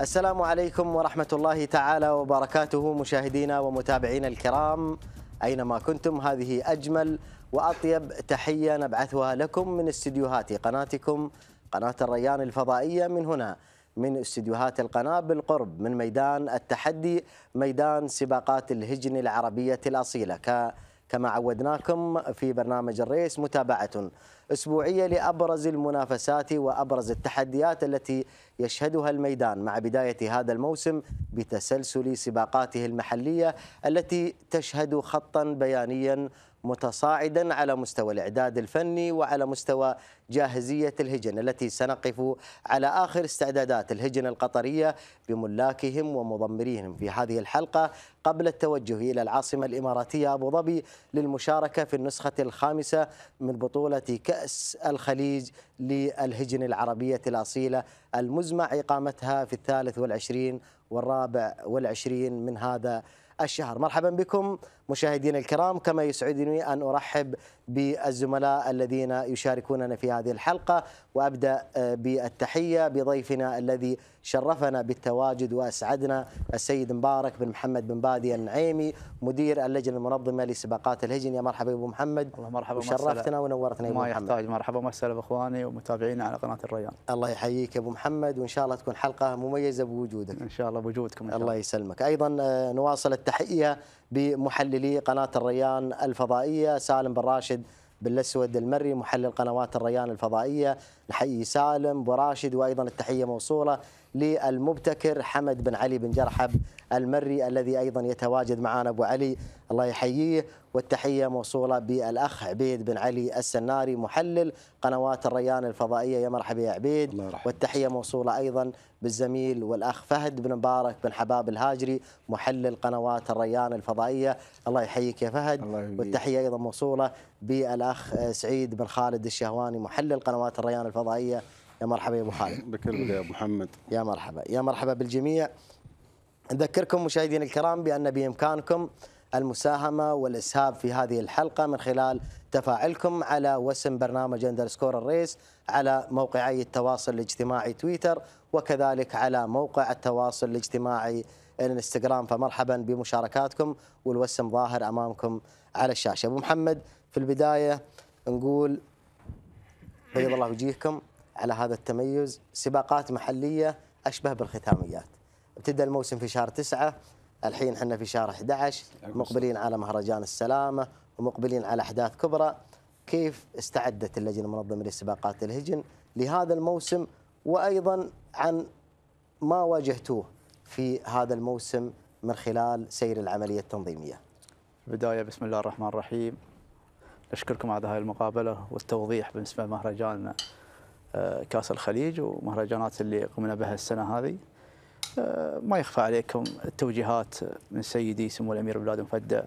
السلام عليكم ورحمة الله تعالى وبركاته مشاهدينا ومتابعينا الكرام أينما كنتم هذه أجمل وأطيب تحية نبعثها لكم من استديوهات قناتكم قناة الريان الفضائية من هنا من استديوهات القناة بالقرب من ميدان التحدي ميدان سباقات الهجن العربية الأصيلة كما عودناكم في برنامج الريس متابعة أسبوعية لأبرز المنافسات وأبرز التحديات التي يشهدها الميدان مع بداية هذا الموسم بتسلسل سباقاته المحلية التي تشهد خطا بيانيا متصاعدا على مستوى الإعداد الفني وعلى مستوى جاهزية الهجن التي سنقف على آخر استعدادات الهجن القطرية بملاكهم ومضمريهم في هذه الحلقة قبل التوجه إلى العاصمة الإماراتية أبو ظبي للمشاركة في النسخة الخامسة من بطولة كأس الخليج للهجن العربية الأصيلة المزمع إقامتها في الثالث والعشرين والرابع والعشرين من هذا الشهر مرحبا بكم مشاهدينا الكرام كما يسعدني أن أرحب بالزملاء الذين يشاركوننا في هذه الحلقة وأبدأ بالتحية بضيفنا الذي شرفنا بالتواجد وأسعدنا السيد مبارك بن محمد بن بادي النعيمي مدير اللجنة المنظمة لسباقات الهجن يا مرحبا أبو محمد الله مرحبا شرفتنا ونورتنا يا أبو محمد ما يحتاج مرحبا ومسهلا بإخواني ومتابعينا على قناة الريان الله يحييك أبو محمد وإن شاء الله تكون حلقة مميزة بوجودك إن شاء الله بوجودكم إن شاء الله. الله يسلمك أيضا آه، نواصل التحية بمحللي قناة الريان الفضائية سالم بن راشد بالاسود المري محلل قنوات الريان الفضائيه نحيي سالم وراشد وايضا التحيه موصوله للمبتكر حمد بن علي بن جرحب المري الذي أيضا يتواجد معنا أبو علي الله يحييه والتحية موصولة بالأخ عبيد بن علي السناري محلل قنوات الريان الفضائية يا مرحبا يا عبيد الله والتحية موصولة أيضا بالزميل والأخ فهد بن مبارك بن حباب الهاجري محلل قنوات الريان الفضائية الله يحييك يا فهد الله والتحية أيضا موصولة بالأخ سعيد بن خالد الشهواني محلل قنوات الريان الفضائية يا مرحبا يا ابو خالد بكل يا ابو محمد يا مرحبا يا مرحبا بالجميع نذكركم مشاهدينا الكرام بان بامكانكم المساهمه والاسهاب في هذه الحلقه من خلال تفاعلكم على وسم برنامج اندرسكور الريس على موقعي التواصل الاجتماعي تويتر وكذلك على موقع التواصل الاجتماعي الانستغرام فمرحبا بمشاركاتكم والوسم ظاهر امامكم على الشاشه ابو محمد في البدايه نقول بيض الله وجيهكم على هذا التميز سباقات محلية أشبه بالختاميات ابتدى الموسم في شهر تسعة الحين احنا في شهر 11 مقبلين على مهرجان السلامة ومقبلين على أحداث كبرى كيف استعدت اللجنة المنظمة لسباقات الهجن لهذا الموسم وأيضا عن ما واجهتوه في هذا الموسم من خلال سير العملية التنظيمية بداية بسم الله الرحمن الرحيم أشكركم على هذه المقابلة والتوضيح بالنسبة لمهرجاننا كاس الخليج ومهرجانات اللي قمنا بها السنه هذه آه، ما يخفى عليكم التوجيهات من سيدي سمو الامير بلاد مفدى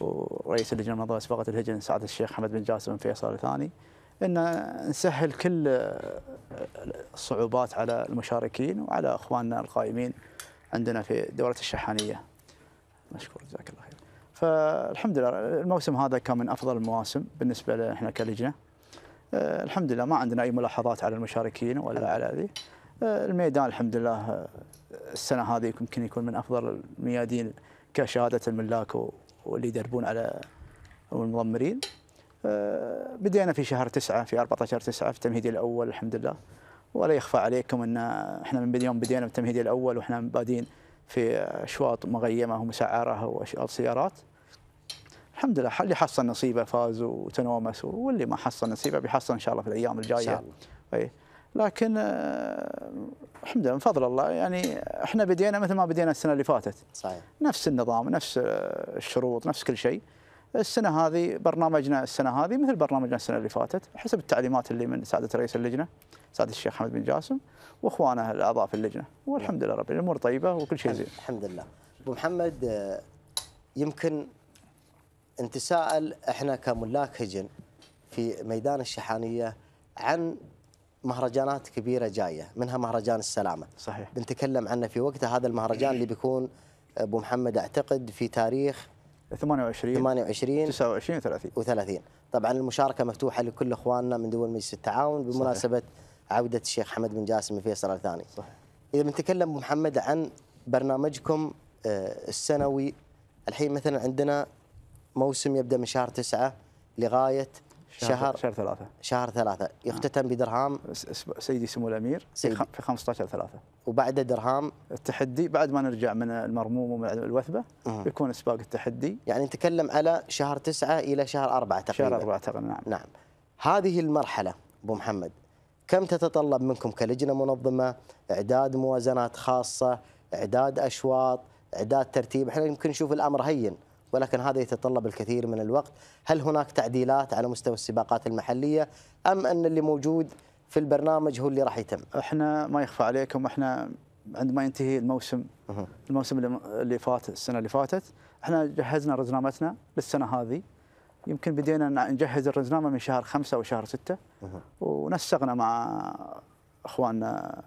ورئيس اللجنه المنظمه لسباقه الهجن سعاده الشيخ حمد بن جاسم بن فيصل الثاني ان نسهل كل الصعوبات على المشاركين وعلى اخواننا القائمين عندنا في دوره الشحانيه. مشكور جزاك الله خير. فالحمد لله الموسم هذا كان من افضل المواسم بالنسبه لنا احنا كلجنه. آه، الحمد لله ما عندنا اي ملاحظات على المشاركين ولا نعم. على ذي آه، الميدان الحمد لله آه، السنه هذه يمكن يكون من افضل الميادين كشهاده الملاك واللي يدربون على المضمرين بدينا في شهر تسعة في 14 تسعة في التمهيدي الأول الحمد لله ولا يخفى عليكم أن إحنا من يوم بدينا بالتمهيدي الأول وإحنا بادين في أشواط مغيمة ومسعرة وأشواط سيارات الحمد لله اللي حصل نصيبه فاز وتنومس واللي ما حصل نصيبه بيحصل ان شاء الله في الايام الجايه ان شاء الله اي لكن آه، الحمد لله من فضل الله يعني احنا بدينا مثل ما بدينا السنه اللي فاتت صحيح نفس النظام نفس آه، الشروط نفس كل شيء السنه هذه برنامجنا السنه هذه مثل برنامجنا السنه اللي فاتت حسب التعليمات اللي من سعاده رئيس اللجنه سعاده الشيخ حمد بن جاسم واخوانه الاعضاء في اللجنه والحمد لله رب الامور طيبه وكل شيء زين الحمد لله ابو محمد آه، يمكن نتساءل احنا كملاك هجن في ميدان الشحانيه عن مهرجانات كبيره جايه منها مهرجان السلامه صحيح بنتكلم عنه في وقته هذا المهرجان اللي بيكون ابو محمد اعتقد في تاريخ 28 28 29 30 و30 طبعا المشاركه مفتوحه لكل اخواننا من دول مجلس التعاون بمناسبه صحيح. عوده الشيخ حمد بن جاسم الفيصل الثاني صحيح اذا بنتكلم ابو محمد عن برنامجكم آه، السنوي الحين مثلا عندنا موسم يبدا من شهر تسعة لغايه شهر شهر ثلاثة شهر ثلاثة يختتم بدرهام سيدي سمو الأمير سيدي في 15 ثلاثة وبعد درهام التحدي بعد ما نرجع من المرموم ومن الوثبة مه. يكون سباق التحدي يعني نتكلم على شهر تسعة إلى شهر أربعة تقريبا شهر أربعة تقريبا نعم نعم هذه المرحلة أبو محمد كم تتطلب منكم كلجنة منظمة إعداد موازنات خاصة إعداد أشواط إعداد ترتيب إحنا يمكن نشوف الأمر هين ولكن هذا يتطلب الكثير من الوقت هل هناك تعديلات على مستوى السباقات المحلية أم أن اللي موجود في البرنامج هو اللي راح يتم احنا ما يخفى عليكم احنا عندما ينتهي الموسم الموسم اللي فات السنه اللي فاتت احنا جهزنا رزنامتنا للسنه هذه يمكن بدينا نجهز الرزنامه من شهر خمسة او شهر ستة ونسقنا مع اخواننا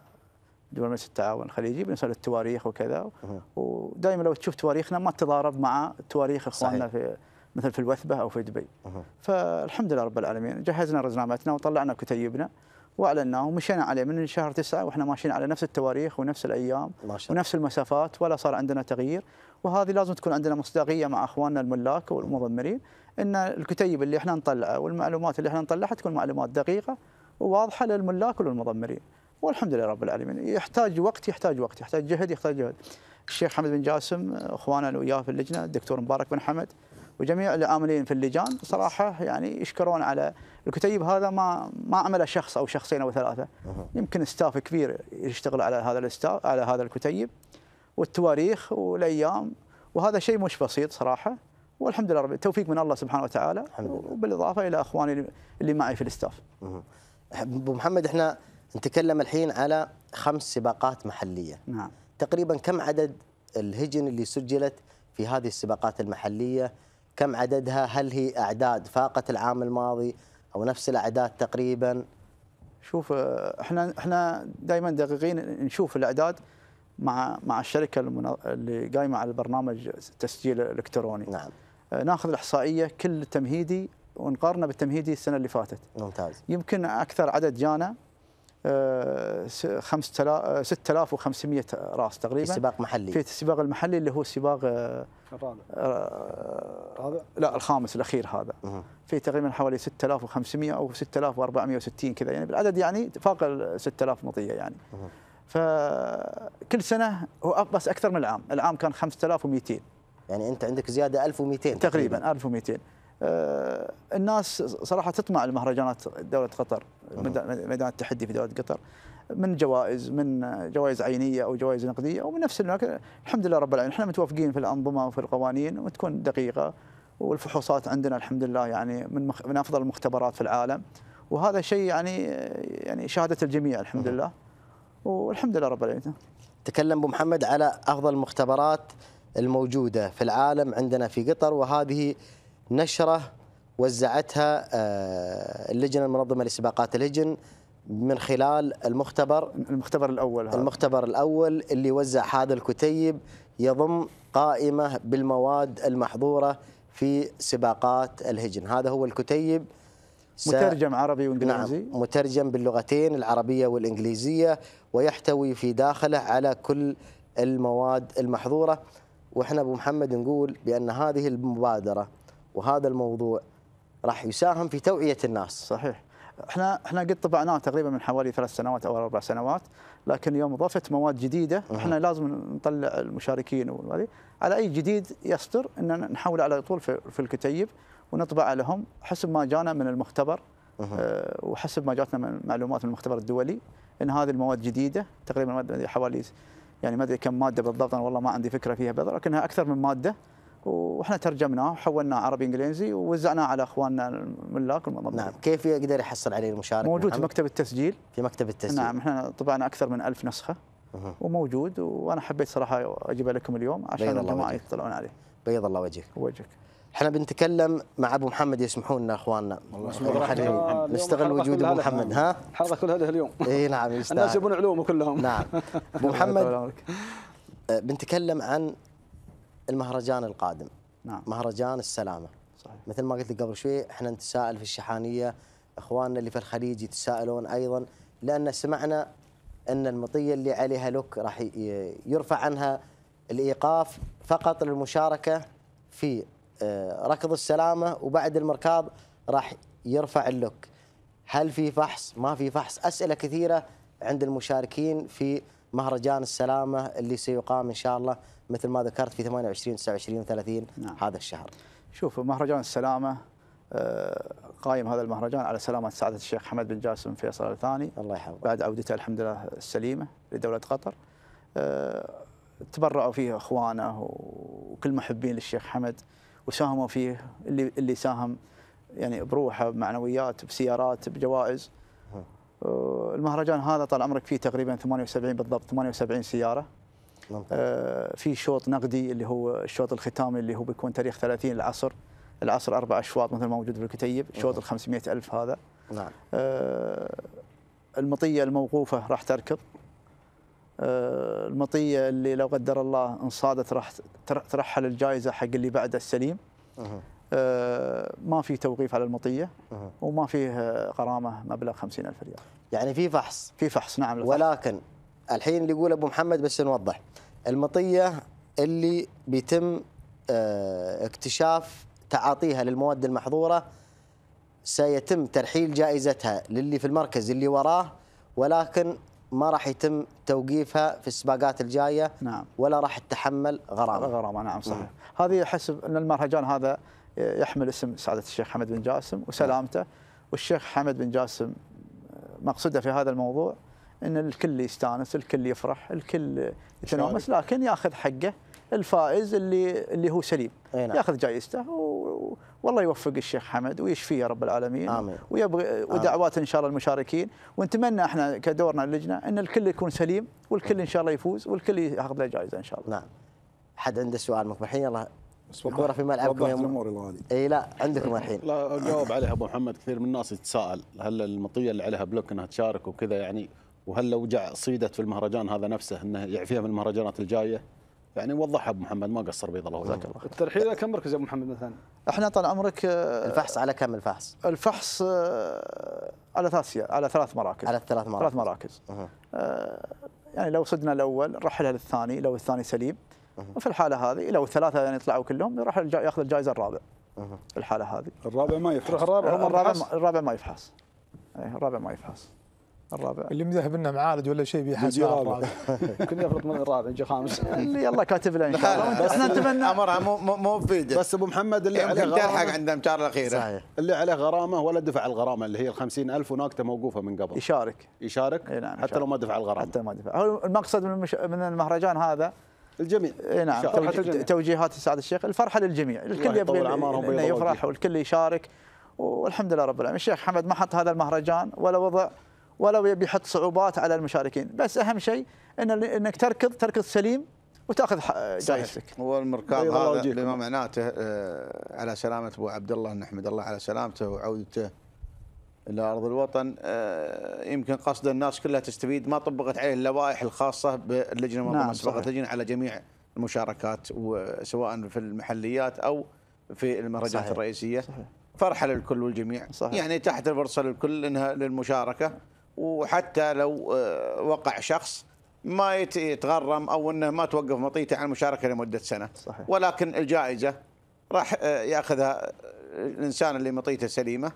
دول مجلس التعاون الخليجي بالنسبه للتواريخ وكذا ودائما لو تشوف تواريخنا ما تتضارب مع تواريخ اخواننا في مثل في الوثبه او في دبي. فالحمد لله رب العالمين جهزنا رزنامتنا وطلعنا كتيبنا واعلناه ومشينا عليه من شهر تسعه واحنا ماشيين على نفس التواريخ ونفس الايام ونفس المسافات ولا صار عندنا تغيير وهذه لازم تكون عندنا مصداقيه مع اخواننا الملاك والمضمرين ان الكتيب اللي احنا نطلعه والمعلومات اللي احنا نطلعها تكون معلومات دقيقه وواضحه للملاك وللمضمرين. والحمد لله رب العالمين يحتاج وقت يحتاج وقت يحتاج جهد يحتاج جهد الشيخ حمد بن جاسم اخواننا اللي وياه في اللجنه الدكتور مبارك بن حمد وجميع العاملين في اللجان صراحه يعني يشكرون على الكتيب هذا ما ما عمله شخص او شخصين او ثلاثه يمكن ستاف كبير يشتغل على هذا الستاف على هذا الكتيب والتواريخ والايام وهذا شيء مش بسيط صراحه والحمد لله رب التوفيق من الله سبحانه وتعالى وبالاضافه الى اخواني اللي معي في الاستاف ابو محمد احنا نتكلم الحين على خمس سباقات محليه نعم تقريبا كم عدد الهجن اللي سجلت في هذه السباقات المحليه كم عددها هل هي اعداد فاقت العام الماضي او نفس الاعداد تقريبا شوف آه، احنا احنا دائما دقيقين نشوف الاعداد مع مع الشركه اللي قايمه على البرنامج التسجيل الالكتروني نعم آه، ناخذ الاحصائيه كل تمهيدي ونقارنه بالتمهيدي السنه اللي فاتت ممتاز يمكن اكثر عدد جانا 6500 آه، آه، راس تقريبا في سباق محلي في السباق المحلي اللي هو السباق آه، الرابع الرابع لا الخامس الاخير هذا في تقريبا حوالي 6500 او 6460 كذا يعني بالعدد يعني فاق ال 6000 مطيه يعني فكل سنه هو بس اكثر من العام العام كان 5200 يعني انت عندك زياده 1200 تقريبا 1200 آه، الناس صراحه تطمع لمهرجانات دوله قطر ميدان التحدي في دوله قطر من جوائز من جوائز عينيه او جوائز نقديه او من نفس الحمد لله رب العالمين احنا متوافقين في الانظمه وفي القوانين وتكون دقيقه والفحوصات عندنا الحمد لله يعني من مخ من افضل المختبرات في العالم وهذا شيء يعني يعني شهاده الجميع الحمد لله والحمد لله رب العالمين تكلم ابو محمد على افضل المختبرات الموجوده في العالم عندنا في قطر وهذه نشره وزعتها آه، اللجنه المنظمه لسباقات الهجن من خلال المختبر المختبر الاول هذا. المختبر الاول اللي وزع هذا الكتيب يضم قائمه بالمواد المحظوره في سباقات الهجن هذا هو الكتيب مترجم عربي وانجليزي نعم مترجم باللغتين العربيه والانجليزيه ويحتوي في داخله على كل المواد المحظوره واحنا ابو محمد نقول بان هذه المبادره وهذا الموضوع راح يساهم في توعيه الناس صحيح احنا احنا قد طبعناه تقريبا من حوالي ثلاث سنوات او اربع سنوات لكن يوم ضفت مواد جديده احنا لازم نطلع المشاركين على اي جديد يصدر ان نحوله على طول في الكتيب ونطبع لهم حسب ما جانا من المختبر اه وحسب ما جاتنا من معلومات من المختبر الدولي ان هذه المواد جديده تقريبا حوالي يعني ما ادري كم ماده بالضبط انا والله ما عندي فكره فيها بالضبط لكنها اكثر من ماده واحنا ترجمناه وحولناه عربي انجليزي ووزعناه على اخواننا الملاك المنظمين. نعم، كيف يقدر يحصل عليه المشارك؟ موجود في مكتب التسجيل. في مكتب التسجيل. نعم، احنا طبعنا اكثر من ألف نسخه وموجود وانا حبيت صراحه اجيبه لكم اليوم عشان الجماعه يطلعون عليه. بيض الله وجهك. وجهك. احنا بنتكلم مع ابو محمد يسمحون لنا اخواننا نستغل وجود ابو محمد ها حاضر كلها له اليوم اي نعم يستاهل الناس يبون علومه كلهم نعم ابو محمد آه، بنتكلم عن المهرجان القادم نعم مهرجان السلامه صحيح. مثل ما قلت لك قبل شوي احنا نتساءل في الشحانيه اخواننا اللي في الخليج يتساءلون ايضا لان سمعنا ان المطيه اللي عليها لوك راح يرفع عنها الايقاف فقط للمشاركه في آه، ركض السلامه وبعد المركاض راح يرفع اللوك هل في فحص ما في فحص اسئله كثيره عند المشاركين في مهرجان السلامة اللي سيقام إن شاء الله مثل ما ذكرت في 28 29 30 نعم. هذا الشهر شوف مهرجان السلامة آه، قايم هذا المهرجان على سلامة سعادة الشيخ حمد بن جاسم فيصل الثاني الله يحفظه بعد عودته الحمد لله السليمة لدولة قطر آه، تبرعوا فيه اخوانه وكل محبين للشيخ حمد وساهموا فيه اللي اللي ساهم يعني بروحه بمعنويات بسيارات بجوائز آه، المهرجان هذا طال عمرك فيه تقريبا 78 بالضبط 78 سياره نعم. آه في شوط نقدي اللي هو الشوط الختامي اللي هو بيكون تاريخ 30 العصر العصر اربع اشواط مثل ما موجود في الكتيب شوط نعم. ال 500 الف هذا نعم آه المطيه الموقوفه راح تركض آه المطيه اللي لو قدر الله انصادت راح ترحل الجائزه حق اللي بعده السليم آه، ما في توقيف على المطيه وما فيه آه، غرامه مبلغ 50000 ريال يعني في فحص في فحص نعم الفحص. ولكن الحين اللي يقول ابو محمد بس نوضح المطيه اللي بيتم آه، اكتشاف تعاطيها للمواد المحظوره سيتم ترحيل جائزتها للي في المركز اللي وراه ولكن ما راح يتم توقيفها في السباقات الجايه نعم ولا راح تتحمل غرامه غرامه نعم صحيح مم. هذه حسب ان المهرجان هذا يحمل اسم سعاده الشيخ حمد بن جاسم وسلامته والشيخ حمد بن جاسم مقصده في هذا الموضوع ان الكل يستانس، الكل يفرح، الكل يتنامس لكن ياخذ حقه الفائز اللي اللي هو سليم نعم. ياخذ جائزته و... والله يوفق الشيخ حمد ويشفيه يا رب العالمين آمين. ويبغي ودعوات ان شاء الله المشاركين ونتمنى احنا كدورنا اللجنه ان الكل يكون سليم والكل ان شاء الله يفوز والكل ياخذ له جائزه ان شاء الله نعم حد عنده سؤال مقبل الحين يلا بس الكوره في ملعبكم يا الامور الغالي اي لا عندكم الحين لا جاوب عليها ابو محمد كثير من الناس يتساءل هل المطيه اللي عليها بلوك انها تشارك وكذا يعني وهل لو جاء صيدت في المهرجان هذا نفسه انه يعفيها من المهرجانات الجايه يعني وضحها ابو محمد ما قصر بيض الله وجهه الترحيل كم مركز يا ابو محمد مثلا؟ احنا طال عمرك آه، الفحص على كم الفحص؟ الفحص آه، على ثلاث على ثلاث مراكز على ثلاث مراكز ثلاث مراكز أه. يعني لو صدنا الاول نرحلها للثاني لو الثاني سليم وفي الحاله هذه لو ثلاثه يعني طلعوا كلهم يروح ياخذ الجائزه الرابع في الحاله هذه الرابع ما يفحص الرابع آه، الرابع ما الرابع ما يفحص إيه، الرابع ما يفحص الرابع اللي مذهب لنا معالج ولا شيء بيحس الرابع يمكن يفرط من الرابع يجي خامس اللي الله كاتب له ان شاء الله احنا نتمنى امرها مو مو بفيده بس ابو محمد اللي عليه غرامه تلحق عند الامتار الاخيره صحيح اللي عليه غرامه ولا دفع الغرامه اللي هي ال 50000 وناقته موقوفه من قبل يشارك يشارك نعم حتى لو ما دفع الغرامه حتى ما دفع المقصد من المش... من المهرجان هذا الجميع إيه نعم توجيه توجيهات السعاده الشيخ الفرحه للجميع الكل يبغى انه يفرح والكل يشارك والحمد لله رب العالمين الشيخ حمد ما حط هذا المهرجان ولا وضع ولا يبي يحط صعوبات على المشاركين بس اهم شيء ان انك تركض تركض سليم وتاخذ جائزتك هو المركض هذا بما معناته آه، على سلامه ابو عبد الله نحمد الله على سلامته وعودته لارض الوطن آه، يمكن قصد الناس كلها تستفيد ما طبقت عليه اللوائح الخاصه باللجنه المنظمه نعم سبقت لجنه على جميع المشاركات سواء في المحليات او في المهرجانات صحيح. الرئيسيه صحيح. فرحه للكل والجميع صحيح. يعني تحت الفرصه للكل انها للمشاركه وحتى لو آه، وقع شخص ما يتغرم او انه ما توقف مطيته عن المشاركه لمده سنه صحيح. ولكن الجائزه راح آه، ياخذها الانسان اللي مطيته سليمه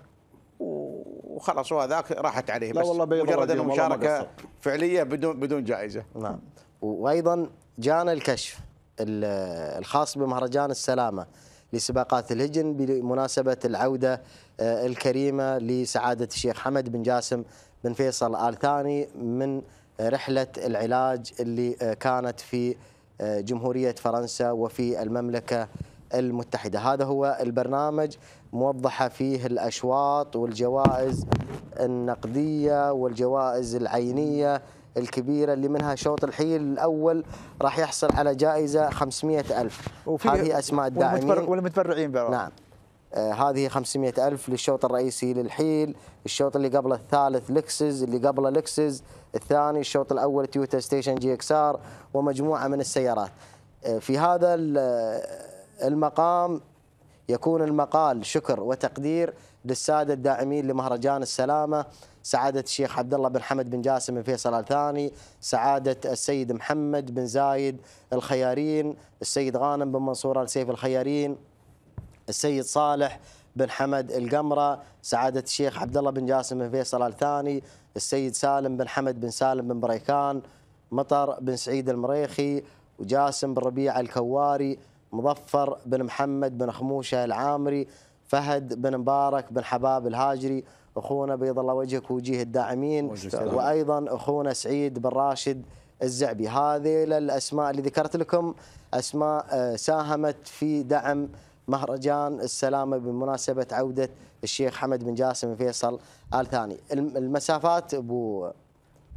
وخلاص وهذاك راحت عليه بس والله مجرد انه مشاركه فعليه بدون بدون جائزه نعم وايضا جانا الكشف الخاص بمهرجان السلامه لسباقات الهجن بمناسبه العوده آه، الكريمه لسعاده الشيخ حمد بن جاسم بن فيصل ال ثاني من رحله العلاج اللي آه، كانت في آه، جمهوريه فرنسا وفي المملكه المتحدة هذا هو البرنامج موضحة فيه الأشواط والجوائز النقدية والجوائز العينية الكبيرة اللي منها شوط الحيل الأول راح يحصل على جائزة 500 ألف هذه أسماء الداعمين والمتبرعين بعد نعم آه، هذه 500 ألف للشوط الرئيسي للحيل الشوط اللي قبله الثالث لكسز اللي قبله لكسز الثاني الشوط الأول تويوتا ستيشن جي اكس ار ومجموعة من السيارات آه، في هذا المقام يكون المقال شكر وتقدير للسادة الداعمين لمهرجان السلامة سعادة الشيخ عبد الله بن حمد بن جاسم بن فيصل الثاني سعادة السيد محمد بن زايد الخيارين السيد غانم بن منصور السيف الخيارين السيد صالح بن حمد القمرة سعادة الشيخ عبد الله بن جاسم بن فيصل الثاني السيد سالم بن حمد بن سالم بن بريكان مطر بن سعيد المريخي وجاسم بن ربيع الكواري مظفر بن محمد بن خموشه العامري فهد بن مبارك بن حباب الهاجري اخونا بيض الله وجهك ووجيه الداعمين وايضا اخونا سعيد بن راشد الزعبي هذه الاسماء اللي ذكرت لكم اسماء آه، ساهمت في دعم مهرجان السلامة بمناسبة عودة الشيخ حمد بن جاسم فيصل آل ثاني المسافات أبو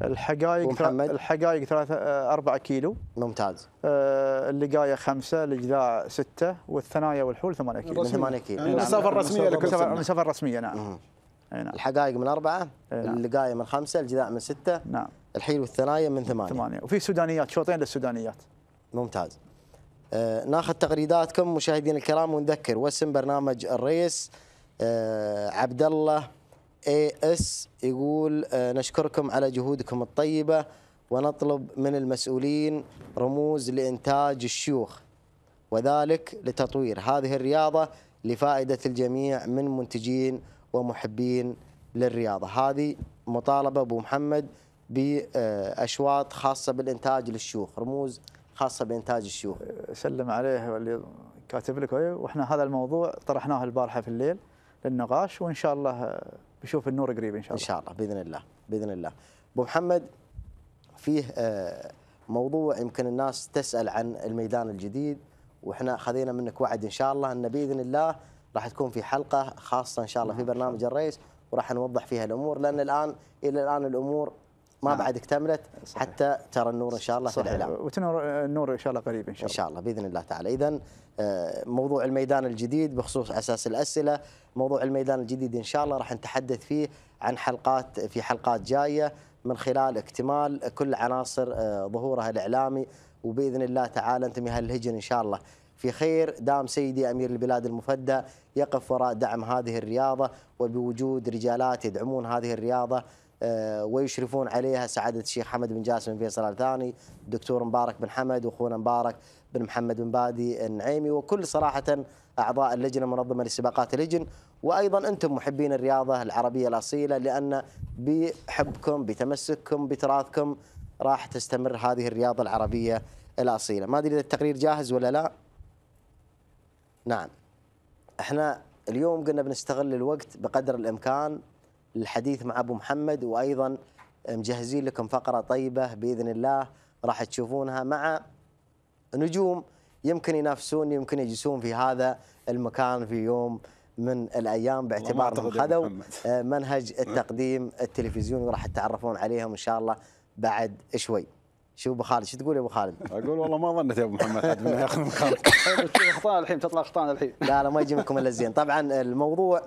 الحقائق محمد الحقائق ثلاثة آه، أربعة كيلو ممتاز آه، اللقاية خمسة الإجذاع ستة والثنايا والحول ثمانية كيلو ثمانية كيلو المسافة يعني الرسمية المسافة الرسمية نعم. نعم. نعم الحقائق من أربعة نعم. اللقاية من خمسة الجذاع من ستة نعم الحيل والثنايا من ثمانية ثمانية وفي سودانيات شوطين للسودانيات ممتاز آه، ناخذ تغريداتكم مشاهدينا الكرام ونذكر واسم برنامج الريس عبد الله اي اس يقول آه، نشكركم على جهودكم الطيبه ونطلب من المسؤولين رموز لانتاج الشيوخ وذلك لتطوير هذه الرياضه لفائده الجميع من منتجين ومحبين للرياضه هذه مطالبه ابو محمد باشواط خاصه بالانتاج للشيوخ رموز خاصه بانتاج الشيوخ سلم عليه اللي كاتب لك أيوه، واحنا هذا الموضوع طرحناه البارحه في الليل للنقاش وان شاء الله بشوف النور قريب ان شاء الله ان شاء الله باذن الله باذن الله ابو محمد فيه آه، موضوع يمكن الناس تسال عن الميدان الجديد واحنا خذينا منك وعد ان شاء الله ان باذن الله راح تكون في حلقه خاصه ان شاء الله في نعم، برنامج الرئيس وراح نوضح فيها الامور لان الان الى الان الامور ما نعم. بعد اكتملت صحيح. حتى ترى النور ان شاء الله صحيح. في الاعلام وتنور النور ان شاء الله قريب ان شاء الله ان شاء الله باذن الله تعالى اذا آه، موضوع الميدان الجديد بخصوص اساس الاسئله موضوع الميدان الجديد ان شاء الله راح نتحدث فيه عن حلقات في حلقات جايه من خلال اكتمال كل عناصر آه، ظهورها الاعلامي وباذن الله تعالى انتم يا الهجن ان شاء الله في خير دام سيدي امير البلاد المفدى يقف وراء دعم هذه الرياضه وبوجود رجالات يدعمون هذه الرياضه آه، ويشرفون عليها سعادة الشيخ حمد بن جاسم بن فيصل الثاني الدكتور مبارك بن حمد وأخونا مبارك بن محمد بن بادي النعيمي وكل صراحة أعضاء اللجنة المنظمة لسباقات اللجن وأيضا أنتم محبين الرياضة العربية الأصيلة لأن بحبكم بتمسككم بتراثكم راح تستمر هذه الرياضة العربية الأصيلة ما أدري إذا التقرير جاهز ولا لا نعم احنا اليوم قلنا بنستغل الوقت بقدر الإمكان الحديث مع ابو محمد وايضا مجهزين لكم فقره طيبه باذن الله راح تشوفونها مع نجوم يمكن ينافسون يمكن يجلسون في هذا المكان في يوم من الايام باعتبار خذوا آه، منهج التقديم التلفزيوني وراح تتعرفون عليهم ان شاء الله بعد شوي. شو ابو خالد شو تقول يا ابو خالد؟ اقول والله ما ظنيت يا ابو محمد حد منه ياخذ مكان اخطاء الحين تطلع اخطاء الحين لا لا ما يجي منكم الا الزين طبعا الموضوع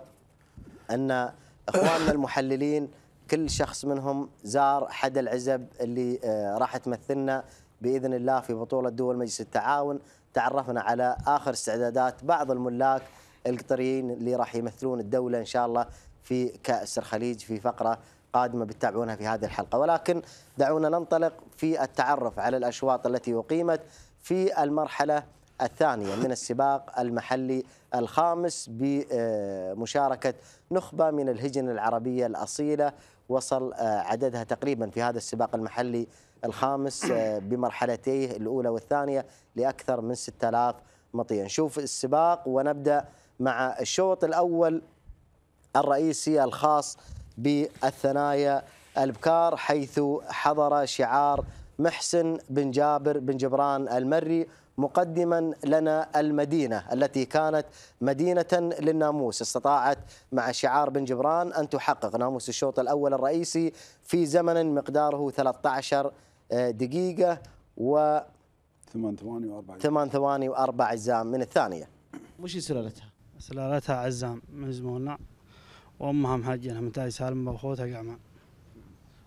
ان اخواننا المحللين كل شخص منهم زار احد العزب اللي آه، راح تمثلنا باذن الله في بطوله دول مجلس التعاون تعرفنا على اخر استعدادات بعض الملاك القطريين اللي راح يمثلون الدوله ان شاء الله في كاس الخليج في فقره قادمه بتتابعونها في هذه الحلقه ولكن دعونا ننطلق في التعرف على الاشواط التي اقيمت في المرحله الثانية من السباق المحلي الخامس بمشاركة نخبة من الهجن العربية الأصيلة وصل آه، عددها تقريبا في هذا السباق المحلي الخامس آه، بمرحلتيه الأولى والثانية لأكثر من 6000 مطية نشوف السباق ونبدأ مع الشوط الأول الرئيسي الخاص بالثنايا البكار حيث حضر شعار محسن بن جابر بن جبران المري مقدما لنا المدينة التي كانت مدينة للناموس استطاعت مع شعار بن جبران أن تحقق ناموس الشوط الأول الرئيسي في زمن مقداره 13 آه، دقيقة و ثمان ثواني وأربع ثمان ثواني وأربع أجزاء من الثانية وش سلالتها؟ سلالتها عزام من زمولنا وأمها مهجنة من تاي سالم وأخوتها قعمان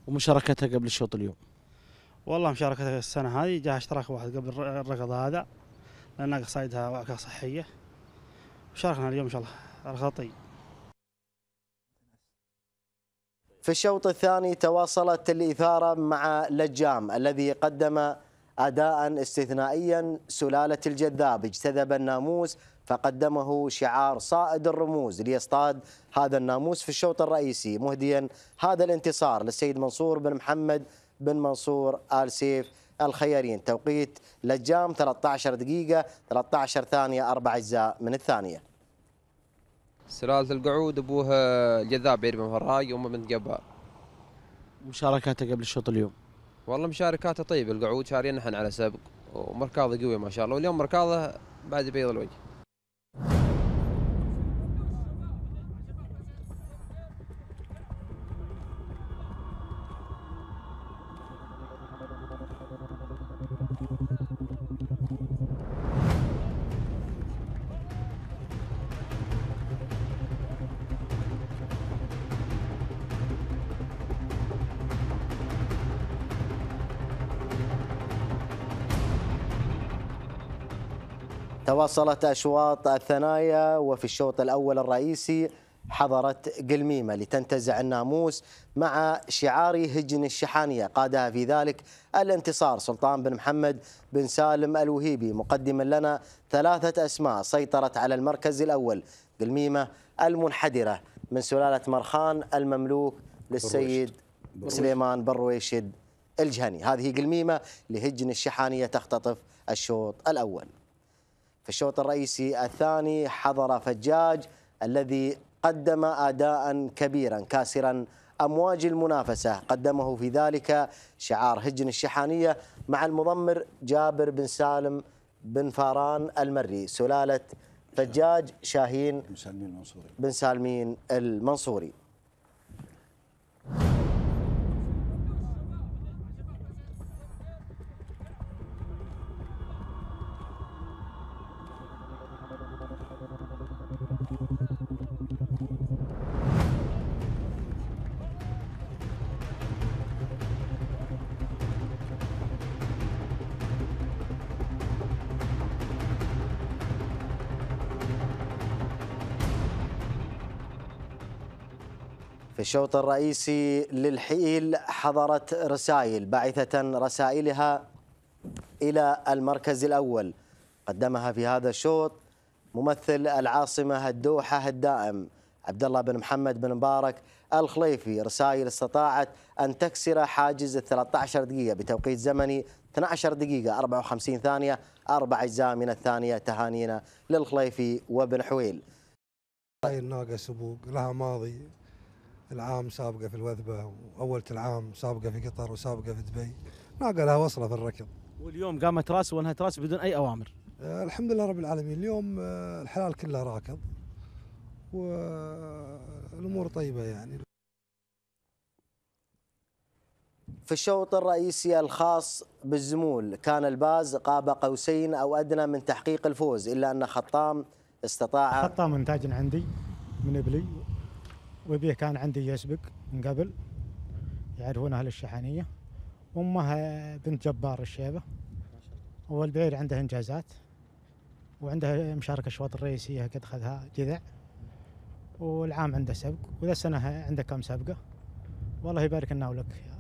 ومشاركتها قبل الشوط اليوم والله مشاركتي السنة هذه جاء اشتراك واحد قبل الركض هذا لأنها قصايدها وعكة صحية وشاركنا اليوم إن شاء الله الخطي في الشوط الثاني تواصلت الإثارة مع لجام الذي قدم أداء استثنائيا سلالة الجذاب اجتذب الناموس فقدمه شعار صائد الرموز ليصطاد هذا الناموس في الشوط الرئيسي مهديا هذا الانتصار للسيد منصور بن محمد بن منصور آل سيف الخيارين توقيت لجام 13 دقيقة 13 ثانية أربع أجزاء من الثانية سلاله القعود ابوها الجذاب يربي فراي وامه بنت جبار مشاركاته قبل الشوط اليوم والله مشاركاته طيب القعود شارين نحن على سبق ومركاضه قوي ما شاء الله واليوم مركاضه بعد بيض الوجه تواصلت أشواط الثنايا وفي الشوط الأول الرئيسي حضرت قلميمة لتنتزع الناموس مع شعار هجن الشحانية قادها في ذلك الانتصار سلطان بن محمد بن سالم الوهيبي مقدما لنا ثلاثة أسماء سيطرت على المركز الأول قلميمة المنحدرة من سلالة مرخان المملوك للسيد برويشد. سليمان بن رويشد الجهني هذه قلميمة لهجن الشحانية تختطف الشوط الأول في الشوط الرئيسي الثاني حضر فجاج الذي قدم أداء كبيرا كاسرا أمواج المنافسة قدمه في ذلك شعار هجن الشحانية مع المضمر جابر بن سالم بن فاران المري سلالة فجاج شاهين بن سالمين المنصوري بن سالمين المنصوري الشوط الرئيسي للحيل حضرت رسائل باعثة رسائلها إلى المركز الأول قدمها في هذا الشوط ممثل العاصمة الدوحة الدائم عبد الله بن محمد بن مبارك الخليفي رسائل استطاعت أن تكسر حاجز ال 13 دقيقة بتوقيت زمني 12 دقيقة 54 ثانية أربع أجزاء من الثانية تهانينا للخليفي وبن حويل الناقة سبوق لها ماضي العام سابقه في الوثبه واول العام سابقه في قطر وسابقه في دبي ما قالها وصله في الركض واليوم قامت راس وانهت راس بدون اي اوامر آه الحمد لله رب العالمين اليوم آه الحلال كله راكض والامور طيبه يعني في الشوط الرئيسي الخاص بالزمول كان الباز قاب قوسين او ادنى من تحقيق الفوز الا ان خطام استطاع خطام انتاج عندي من ابلي وبيه كان عندي يسبق من قبل يعرفون أهل الشحانية وأمها بنت جبار الشيبة والبعير عنده إنجازات وعنده مشاركة شوط الرئيسية قد خذها جذع والعام عنده سبق وذا السنة عنده كم سبقة والله يبارك لنا ولك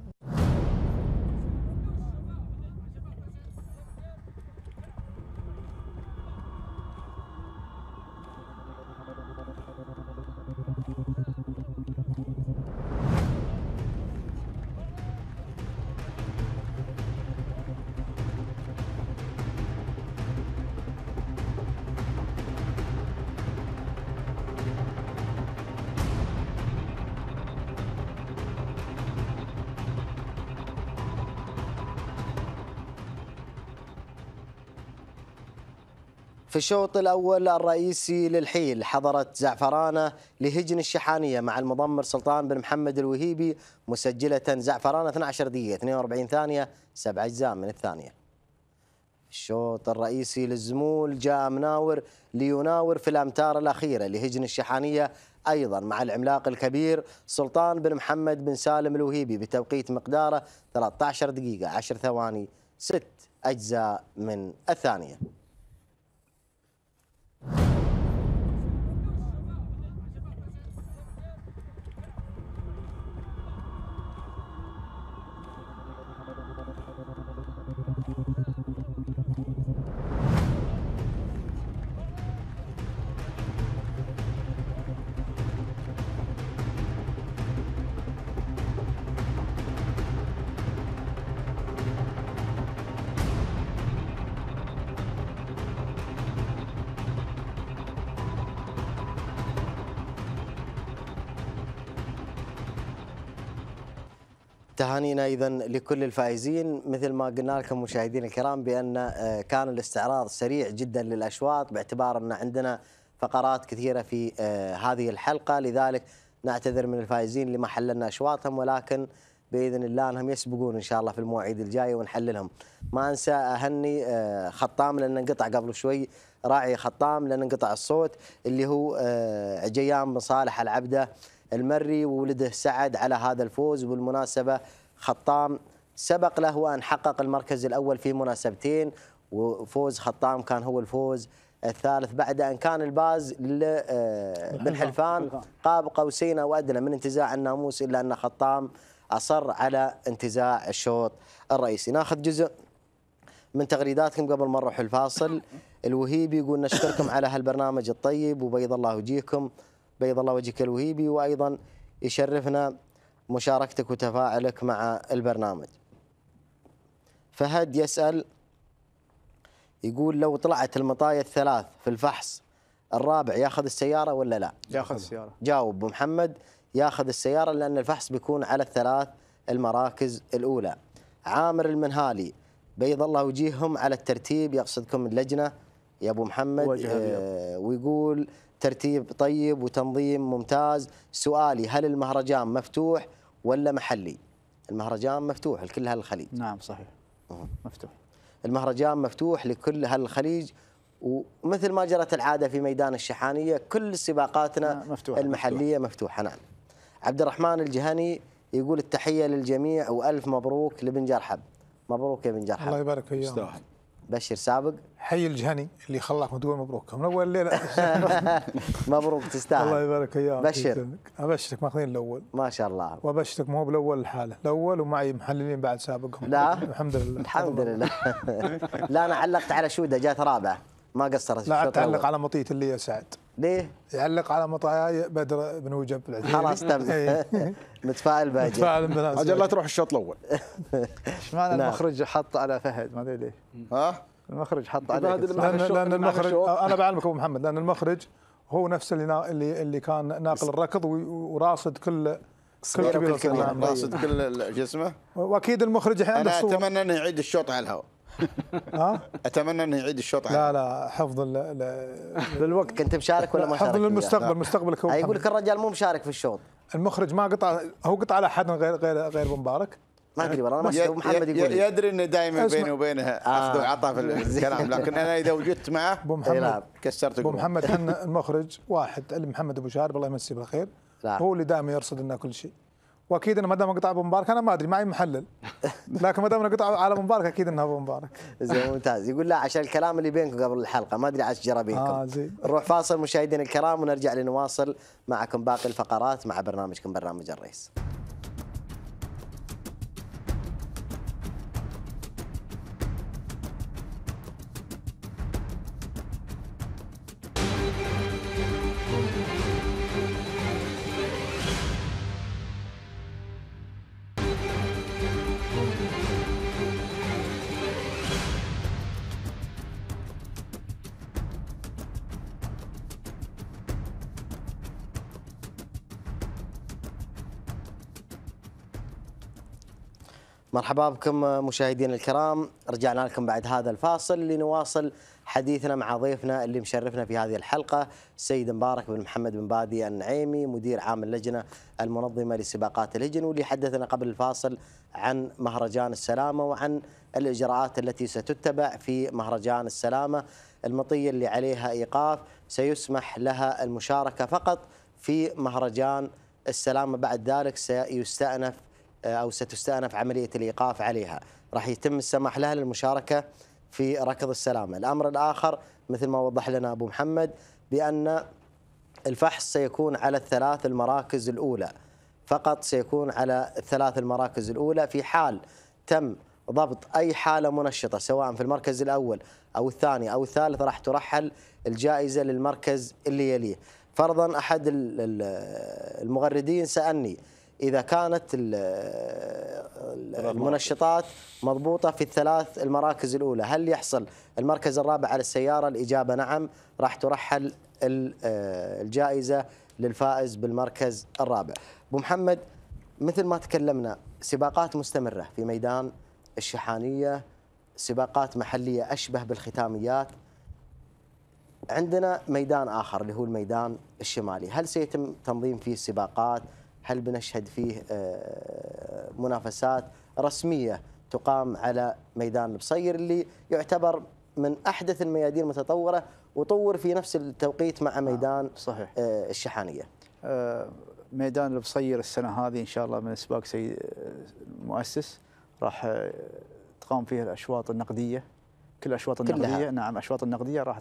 في الشوط الأول الرئيسي للحيل حضرت زعفرانة لهجن الشحانية مع المضمر سلطان بن محمد الوهيبي مسجلة زعفرانة 12 دقيقة 42 ثانية سبع أجزاء من الثانية الشوط الرئيسي للزمول جاء مناور ليناور في الأمتار الأخيرة لهجن الشحانية أيضا مع العملاق الكبير سلطان بن محمد بن سالم الوهيبي بتوقيت مقداره 13 دقيقة 10 ثواني ست أجزاء من الثانية you تهانينا اذا لكل الفائزين مثل ما قلنا لكم مشاهدينا الكرام بان آه، كان الاستعراض سريع جدا للاشواط باعتبار ان عندنا فقرات كثيره في آه، هذه الحلقه لذلك نعتذر من الفائزين اللي ما حللنا اشواطهم ولكن باذن الله انهم يسبقون ان شاء الله في المواعيد الجايه ونحللهم. ما انسى اهني آه، خطام لان انقطع قبل شوي راعي خطام لان انقطع الصوت اللي هو عجيان بن صالح العبده المري وولده سعد على هذا الفوز وبالمناسبة خطام سبق له أن حقق المركز الأول في مناسبتين وفوز خطام كان هو الفوز الثالث بعد أن كان الباز آه، بن حلفان قاب قوسين أو أدنى من انتزاع الناموس إلا أن خطام أصر على انتزاع الشوط الرئيسي ناخذ جزء من تغريداتكم قبل ما نروح الفاصل الوهيبي يقول نشكركم على هالبرنامج الطيب وبيض الله وجيهكم بيض الله وجهك الوهيبي وايضا يشرفنا مشاركتك وتفاعلك مع البرنامج. فهد يسال يقول لو طلعت المطايا الثلاث في الفحص الرابع ياخذ السياره ولا لا؟ ياخذ السياره جاوب ابو محمد ياخذ السياره لان الفحص بيكون على الثلاث المراكز الاولى. عامر المنهالي بيض الله وجيههم على الترتيب يقصدكم اللجنه يا ابو محمد آه ويقول ترتيب طيب وتنظيم ممتاز سؤالي هل المهرجان مفتوح ولا محلي المهرجان مفتوح لكل هالخليج نعم صحيح مفتوح المهرجان مفتوح لكل هالخليج ومثل ما جرت العاده في ميدان الشحانيه كل سباقاتنا نعم، مفتوح المحليه مفتوحه نعم عبد الرحمن الجهني يقول التحيه للجميع والف مبروك لبن جرحب مبروك يا بن جرحب الله يبارك فيك بشر سابق حي الجهني اللي خلاك تقول مبروك من اول ليله مبروك تستاهل الله يبارك اياك بشر ابشرك ماخذين الاول ما شاء الله وابشرك مو هو بالاول الحاله الاول ومعي محللين بعد سابقهم لا الحمد لله الحمد لله لا انا علقت على شوده جات رابعه ما قصرت لا تعلق على مطيه اللي يا سعد ليه؟ يعلق على مطاياي بدر بن وجب خلاص تم إيه. متفائل باجي متفائل بالناس اجل لا تروح الشوط الاول ايش معنى نعم. المخرج حط على فهد ما ادري ليه ها؟ المخرج حط فهد لان, لأن المخرج انا بعلمك ابو محمد لان المخرج هو نفس اللي اللي اللي كان ناقل الركض وراصد كل كل كبير راصد كل جسمه واكيد المخرج الحين انا اتمنى انه يعيد الشوط على الهواء اتمنى انه يعيد الشوط لا لا حفظ للوقت كنت مشارك ولا ما شارك؟ حفظ للمستقبل مستقبلك هو آه، يقول لك الرجال مو مشارك في الشوط المخرج ما قطع هو قطع على احد غير غير غير مبارك ما ادري والله انا ما محمد يقول يدري انه دائما بيني وبينه آه. اخذ وعطى في الكلام لكن انا اذا وجدت معه ابو محمد كسرت ابو محمد احنا المخرج واحد اللي محمد ابو شارب الله يمسيه بالخير هو اللي دائما يرصد لنا كل شيء واكيد انه ما دام قطع ابو مبارك انا ما ادري معي محلل لكن ما دام قطع على ابو مبارك اكيد انه ابو مبارك زين ممتاز يقول لا عشان الكلام اللي بينكم قبل الحلقه ما ادري عاش جرى آه، بينكم آه زي. نروح فاصل مشاهدينا الكرام ونرجع لنواصل معكم باقي الفقرات مع برنامجكم برنامج الرئيس مرحبا بكم مشاهدينا الكرام رجعنا لكم بعد هذا الفاصل لنواصل حديثنا مع ضيفنا اللي مشرفنا في هذه الحلقة السيد مبارك بن محمد بن بادي النعيمي مدير عام اللجنة المنظمة لسباقات الهجن واللي حدثنا قبل الفاصل عن مهرجان السلامة وعن الإجراءات التي ستتبع في مهرجان السلامة المطية اللي عليها إيقاف سيسمح لها المشاركة فقط في مهرجان السلامة بعد ذلك سيستأنف آه، أو ستستأنف عملية الإيقاف عليها راح يتم السماح لها للمشاركة في ركض السلامة الأمر الآخر مثل ما وضح لنا أبو محمد بأن الفحص سيكون على الثلاث المراكز الأولى فقط سيكون على الثلاث المراكز الأولى في حال تم ضبط أي حالة منشطة سواء في المركز الأول أو الثاني أو الثالث راح ترحل الجائزة للمركز اللي يليه فرضا أحد المغردين سألني اذا كانت المنشطات مضبوطه في الثلاث المراكز الاولى هل يحصل المركز الرابع على السياره الاجابه نعم راح ترحل آه، الجائزه للفائز بالمركز الرابع ابو محمد مثل ما تكلمنا سباقات مستمره في ميدان الشحانيه سباقات محليه اشبه بالختاميات عندنا ميدان اخر اللي هو الميدان الشمالي، هل سيتم تنظيم فيه سباقات؟ هل بنشهد فيه آه، منافسات رسمية تقام على ميدان البصير اللي يعتبر من أحدث الميادين المتطورة وطور في نفس التوقيت مع آه، ميدان صحيح. آه، الشحانية ميدان البصير السنة هذه إن شاء الله من سباق سيد المؤسس راح تقام فيها الأشواط النقدية كل الأشواط النقدية كلها. نعم أشواط النقدية راح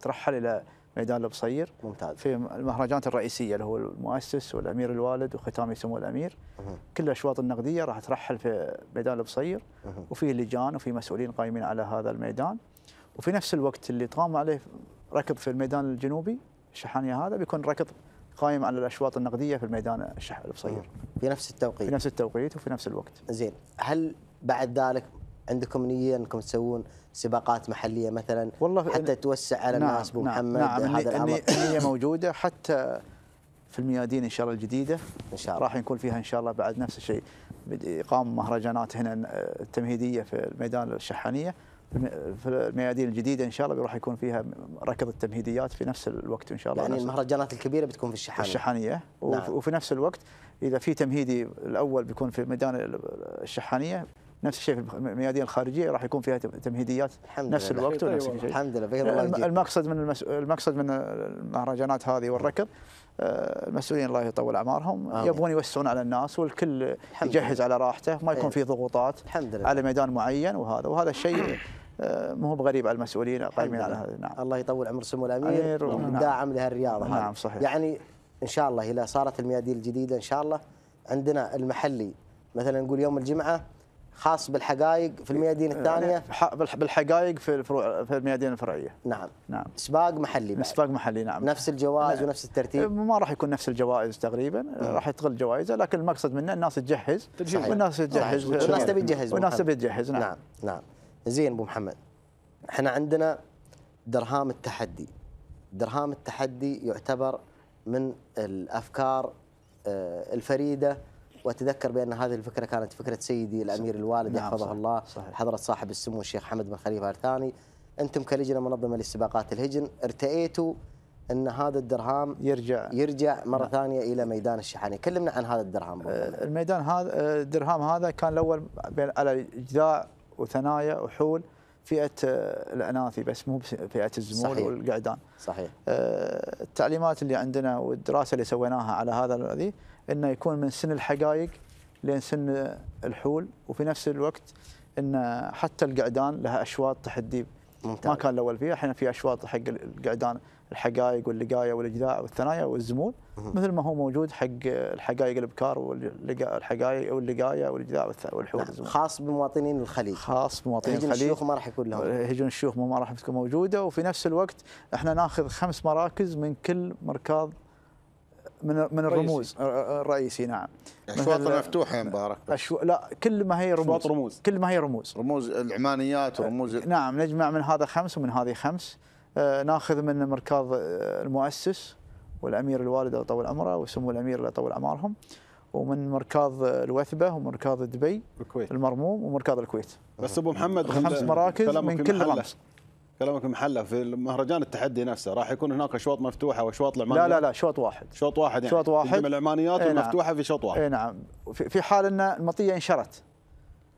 ترحل إلى ميدان البصير ممتاز في المهرجانات الرئيسيه اللي هو المؤسس والامير الوالد وختامي سمو الامير كل الاشواط النقديه راح ترحل في ميدان البصير وفي لجان وفي مسؤولين قائمين على هذا الميدان وفي نفس الوقت اللي تقام عليه ركض في الميدان الجنوبي الشحانيه هذا بيكون ركض قائم على الاشواط النقديه في الميدان الشح البصير في نفس التوقيت في نفس التوقيت وفي نفس الوقت زين هل بعد ذلك عندكم نيه انكم تسوون سباقات محليه مثلا والله حتى توسع على نعم الناس ابو نعم محمد نعم هذا الامر النيه موجوده حتى في الميادين ان شاء الله الجديده ان شاء الله راح يكون فيها ان شاء الله بعد نفس الشيء اقام مهرجانات هنا آه، التمهيديه في الميدان الشحانيه في الميادين الجديده ان شاء الله راح يكون فيها ركض التمهيديات في نفس الوقت ان شاء الله يعني المهرجانات الكبيره بتكون في الشحانيه الشحانيه نعم. وفي نفس الوقت اذا في تمهيدي الاول بيكون في ميدان الشحانيه نفس الشيء في الميادين الخارجيه راح يكون فيها تمهيديات الحمد نفس الوقت طيب، ونفس طيب، الشيء الحمد لله بيض الله المقصد من المس... المقصد من المهرجانات هذه والركض آه، المسؤولين الله يطول اعمارهم آمين. يبغون يوسعون على الناس والكل يجهز على راحته ما يكون إيه. في ضغوطات الحمد لله. على ميدان معين وهذا وهذا الشيء آه، مو هو بغريب على المسؤولين القائمين على هذا نعم الله يطول عمر سمو الامير وداعم نعم. لهالرياضه نعم. نعم صحيح يعني ان شاء الله اذا صارت الميادين الجديده ان شاء الله عندنا المحلي مثلا نقول يوم الجمعه خاص بالحقائق في الميادين يعني الثانيه بالحقائق في الفروع في الميادين الفرعيه نعم نعم سباق محلي بعد. سباق محلي نعم نفس الجوائز نعم. ونفس الترتيب إيه، ما راح يكون نفس الجوائز تقريبا راح تغل جوائزه لكن المقصد منه الناس تجهز والناس تجهز والناس تبي تجهز والناس تبي تجهز نعم نعم نعم زين ابو محمد احنا عندنا درهام التحدي درهام التحدي يعتبر من الافكار آه، الفريده واتذكر بان هذه الفكره كانت فكره سيدي الامير الوالد نعم يحفظه الله حضره صاحب السمو الشيخ حمد بن خليفه الثاني انتم كلجنه منظمه لسباقات الهجن ارتئيتوا ان هذا الدرهام يرجع يرجع مره نعم. ثانيه الى ميدان الشحانه، كلمنا عن هذا الدرهام. آه، الميدان هذا آه، الدرهام هذا كان الاول بين على جذاع وثنايا وحول فئه آه، الاناثي بس مو فئه الزمول صحيح. والقعدان. صحيح. التعليمات اللي عندنا والدراسه اللي سويناها على هذا انه يكون من سن الحقائق لين سن الحول وفي نفس الوقت ان حتى القعدان لها اشواط تحدي ممتاز. ما كان الاول فيها الحين في اشواط حق القعدان الحقائق واللقايه والاجداع والثنايا والزمول مثل ما هو موجود حق الحقائق الابكار والحقائق واللقايه والاجداع والحول نعم. خاص بمواطنين الخليج خاص بمواطنين الخليج هجن الشيوخ ما راح يكون لهم هجن الشيوخ ما راح تكون موجوده وفي نفس الوقت احنا ناخذ خمس مراكز من كل مركز من من الرموز الرئيسي نعم اشواط مفتوحه يا مبارك أشو... لا كل ما هي رموز رموز كل ما هي رموز رموز العمانيات ورموز نعم نجمع من هذا خمس ومن هذه خمس آه، ناخذ من مركز آه، المؤسس والامير الوالد الله يطول عمره وسمو الامير الله يطول اعمارهم ومن مركاض آه، الوثبه ومركاض دبي الكويت المرموم ومركاض الكويت بس ابو محمد خمس مراكز من كل رمز كلامك محله في مهرجان التحدي نفسه راح يكون هناك اشواط مفتوحه واشواط العمانيات لا لا لا شوط واحد شوط واحد يعني شوط واحد العمانيات ايه المفتوحه نعم. في شوط واحد اي نعم في حال ان المطيه انشرت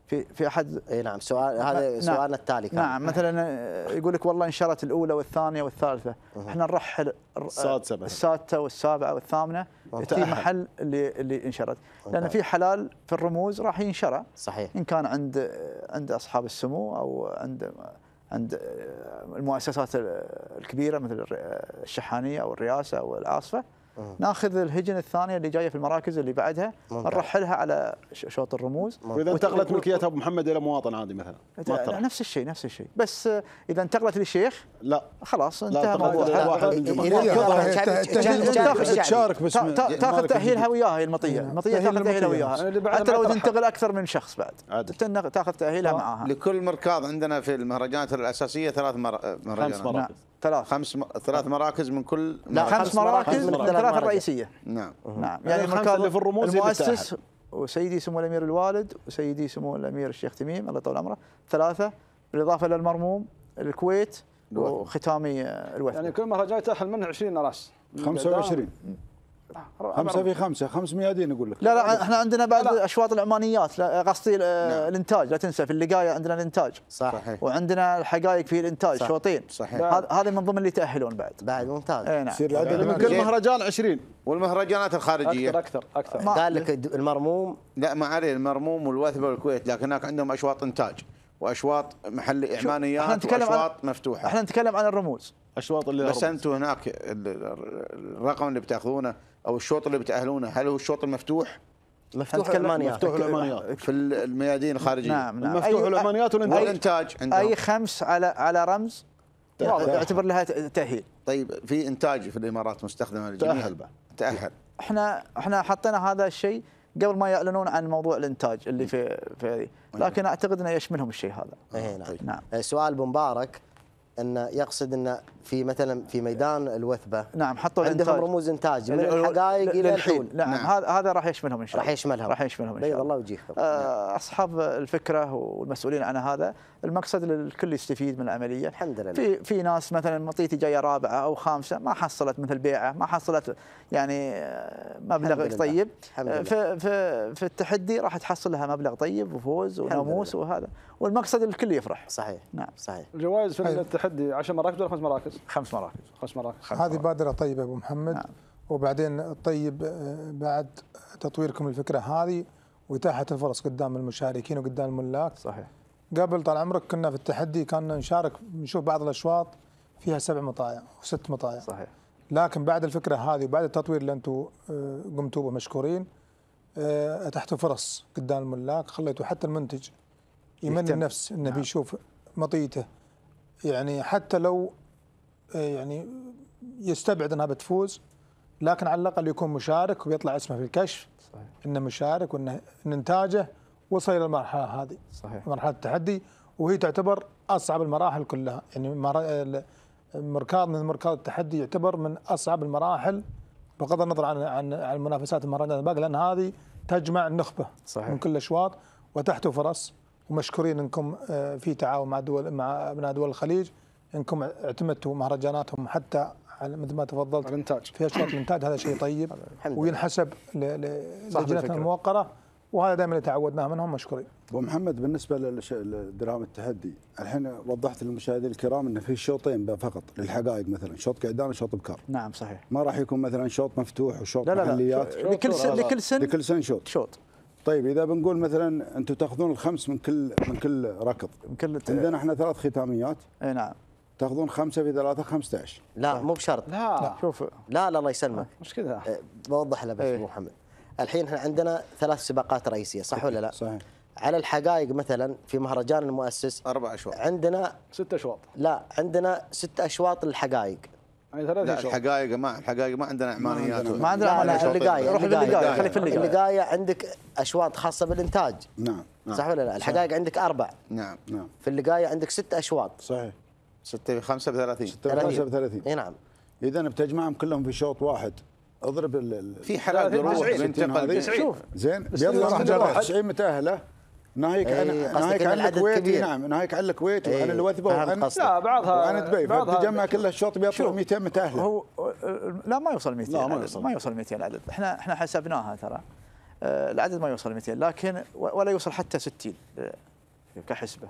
في في احد اي نعم سؤال هذا نعم سؤالنا التالي كان نعم مثلا يقول لك والله انشرت الاولى والثانيه والثالثه أه. احنا نرحل السادسه السادسه والسابعه والثامنه في محل اللي اللي انشرت لان في حلال في الرموز راح ينشرى صحيح ان كان عند عند اصحاب السمو او عند عند المؤسسات الكبيره مثل الشحانيه او الرئاسه او العاصفه ناخذ الهجن الثانيه اللي جايه في المراكز اللي بعدها نرحلها على شوط الرموز واذا انتقلت ملكيتها ابو محمد الى مواطن عادي مثلا نفس الشيء نفس الشيء بس اذا انتقلت للشيخ لا خلاص انتهى تشارك بس تاخذ تاهيلها وياها المطيه المطيه تاخذ تاهيلها وياها يعني حتى لو تنتقل اكثر من شخص بعد تاخذ تاهيلها معاها لكل مركاض عندنا في المهرجانات الاساسيه ثلاث مراكز خمس مراكز نعم. ثلاث خمس م... ثلاث آه. مراكز من كل لا خمس, مراكز من الثلاث الرئيسيه نعم نعم يعني, يعني الخمسه اللي في الرموز المؤسس وسيدي سمو الامير الوالد وسيدي سمو الامير الشيخ تميم الله يطول عمره ثلاثه بالاضافه للمرموم الكويت وختامي الوثن يعني كل مهرجان يتاهل منه 20 راس 25 خمسة في خمسة 500 دين اقول لك لا لا احنا عندنا بعد لا. اشواط العمانيات لا قصدي نعم. الانتاج لا تنسى في اللقايه عندنا الانتاج صحيح وعندنا الحقائق في الانتاج صح. شوطين صحيح هذا من ضمن اللي تاهلون بعد بعد ممتاز اي نعم من كل مهرجان 20 والمهرجانات الخارجيه اكثر اكثر, أكثر. قال لك المرموم لا ما عليه المرموم والوثبه والكويت لكن هناك عندهم اشواط انتاج واشواط محل اعلانيات واشواط عن... مفتوحه احنا نتكلم عن الرموز اشواط اللي بس انتم هناك الرقم اللي بتاخذونه او الشوط اللي بتاهلونه هل هو الشوط المفتوح؟ مفتوح الامانيات مفتوح الامانيات في الميادين الخارجيه نعم نعم مفتوح الامانيات والانتاج عندهم اي خمس على على رمز يعتبر لها تاهيل طيب في انتاج في الامارات مستخدمه للجميع تاهل تاهل احنا احنا حطينا هذا الشيء قبل ما يعلنون عن موضوع الانتاج اللي في في لكن اعتقد انه يشملهم الشيء هذا. اي نعم. نعم. إيه، سؤال مبارك انه يقصد انه في مثلا في ميدان الوثبه نعم حطوا عندهم انتاج. رموز انتاج من الحقائق الى الحين نعم, نعم. هذا هذا راح يشملهم ان شاء الله راح يشملهم راح يشملهم ان شاء الله الله ويجيهم آه، نعم. اصحاب الفكره والمسؤولين عن هذا المقصد الكل يستفيد من العمليه الحمد لله في في ناس مثلا مطيتي جايه رابعه او خامسه ما حصلت مثل بيعه ما حصلت يعني آه، مبلغ طيب لله. آه، في في التحدي راح تحصل لها مبلغ طيب وفوز وناموس وهذا والمقصد الكل يفرح صحيح نعم صحيح الجوائز في طيب. التحدي 10 مراكز ولا خمس مراكز مراكز خمس مراكز خمس مراكز خمس هذه بادره طيبه ابو محمد نعم. وبعدين طيب آه، بعد تطويركم الفكره هذه واتاحه الفرص قدام المشاركين وقدام الملاك صحيح قبل طال عمرك كنا في التحدي كنا نشارك نشوف بعض الاشواط فيها سبع مطايع وست مطايع صحيح لكن بعد الفكره هذه وبعد التطوير اللي انتم آه، قمتوا به مشكورين آه، اتحتوا فرص قدام الملاك خليتوا حتى المنتج يمن النفس انه نعم. بيشوف مطيته يعني حتى لو إيه، يعني يستبعد انها بتفوز لكن على الاقل يكون مشارك ويطلع اسمه في الكشف صحيح. انه مشارك وانه ان انتاجه وصل الى المرحله هذه صحيح مرحله التحدي وهي تعتبر اصعب المراحل كلها يعني مركاض من مركاض التحدي يعتبر من اصعب المراحل بغض النظر عن عن عن منافسات المهرجانات الباقيه لان هذه تجمع النخبه صحيح. من كل الاشواط وتحته فرص ومشكورين انكم آه، في تعاون مع دول مع ابناء دول الخليج انكم اعتمدتوا مهرجاناتهم حتى على مثل ما تفضلت الانتاج في اشواط الانتاج هذا شيء طيب وينحسب للجنات الموقره وهذا دائما اللي تعودناه منهم مشكورين. ابو محمد بالنسبه لدرام التحدي الحين وضحت للمشاهدين الكرام انه في شوطين فقط للحقائق مثلا شوط قعدان وشوط بكار. نعم صحيح. ما راح يكون مثلا شوط مفتوح وشوط لا لا محليات. لا لا. لكل سن لكل سن لكل سن شوط. شوط. طيب اذا بنقول مثلا انتم تاخذون الخمس من كل من كل ركض. من كل عندنا احنا ثلاث ختاميات. اي نعم. تاخذون خمسة في ثلاثة 15 لا طيب. مو بشرط لا. لا شوف لا لا الله يسلمك مش كذا بوضح أه، له بس إيه. ابو محمد الحين احنا عندنا ثلاث سباقات رئيسية صح ولا لا؟ صحيح على الحقائق مثلا في مهرجان المؤسس اربع اشواط عندنا ست اشواط لا عندنا ست اشواط للحقائق يعني ثلاث لا اشواط الحقائق ما الحقائق ما عندنا عمانيات ما عندنا اللقايه روح اللقايه خلي في اللقايه نعم. اللقايه عندك اشواط خاصه بالانتاج نعم, نعم. صح ولا لا؟ الحقائق عندك اربع نعم نعم في اللقايه عندك ست اشواط صحيح 6 5 ب 30 6 5 ب 30 اي نعم اذا بتجمعهم كلهم في شوط واحد اضرب ال في حالات دروع 90 شوف زين يلا راح جرى 90 متاهله ناهيك عن ناهيك نعم. عن الكويت نعم ناهيك عن الكويت وعن الوثبه وعن لا بعضها وعن دبي فتجمع كل الشوط بيطلع 200 متاهله هو أه، لا ما يوصل 200 لا ما يوصل ما يوصل 200 العدد احنا احنا حسبناها ترى أه، العدد ما يوصل 200 لكن ولا يوصل حتى 60 أه، كحسبه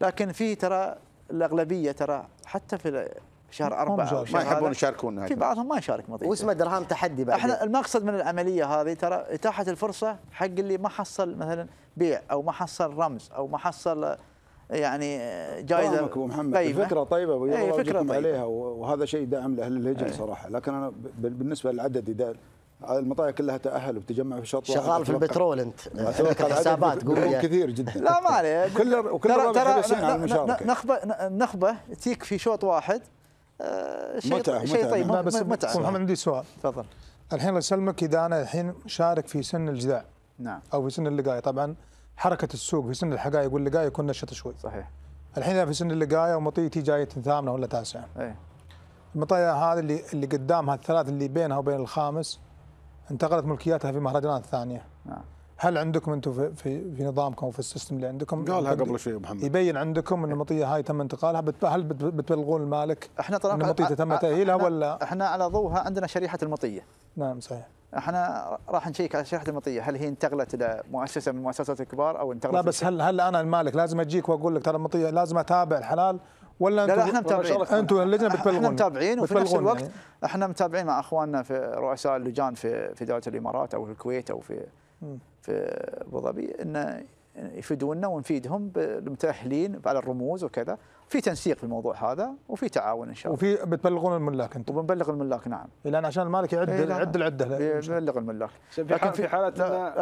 لكن في ترى الاغلبيه ترى حتى في شهر أربعة ما يحبون يشاركون في بعضهم ما يشارك مضيفة واسمه درهم تحدي بعد احنا المقصد من العمليه هذه ترى اتاحه الفرصه حق اللي ما حصل مثلا بيع او ما حصل رمز او ما حصل يعني جائزه فاهمك ابو محمد طيبة. فكره طيبه ابو إيه، فكره طيبة. عليها وهذا شيء دعم لاهل الهجن إيه. صراحه لكن انا بالنسبه للعدد المطايا كلها تاهل وتجمع في شط شغال في البترول انت عندك حسابات قويه كثير جدا لا ما عليه كل وكل ترى ترى نخبه نخبه تيك في شوط واحد آه، شيء شيء طيب متعة طيب، متعة محمد عندي سؤال تفضل الحين الله يسلمك اذا انا الحين شارك في سن الجذاع نعم او في سن اللقاية طبعا حركه السوق في سن الحقائق واللقاية يكون نشط شوي صحيح الحين في سن اللقاية ومطيتي جايه ثامنه ولا تاسعه ايه المطايا هذه اللي اللي قدامها الثلاث اللي بينها وبين الخامس انتقلت ملكياتها في مهرجانات ثانيه نعم هل عندكم انتم في في, في نظامكم وفي السيستم اللي عندكم قالها قبل شوي محمد يبين عندكم ان المطيه هاي تم انتقالها هل بتبلغون المالك احنا طبعا المطيه تم تاهيلها ولا احنا على ضوءها عندنا شريحه المطيه نعم صحيح احنا راح نشيك على شريحه المطيه هل هي انتقلت الى مؤسسه من المؤسسات الكبار او انتقلت لا بس هل هل انا المالك لازم اجيك واقول لك ترى المطيه لازم اتابع الحلال ولا لا, لا احنا متابعين انتم اللجنه بتبلغون احنا متابعين وفي نفس الوقت يعني. احنا متابعين مع اخواننا في رؤساء اللجان في في دوله الامارات او في الكويت او في في ابو ظبي انه يفيدونا ونفيدهم بالمتاهلين على الرموز وكذا في تنسيق في الموضوع هذا وفي تعاون ان شاء الله وفي بتبلغون الملاك انتم وبنبلغ الملاك نعم لان عشان المالك يعد يعد العده بنبلغ الملاك لكن في حاله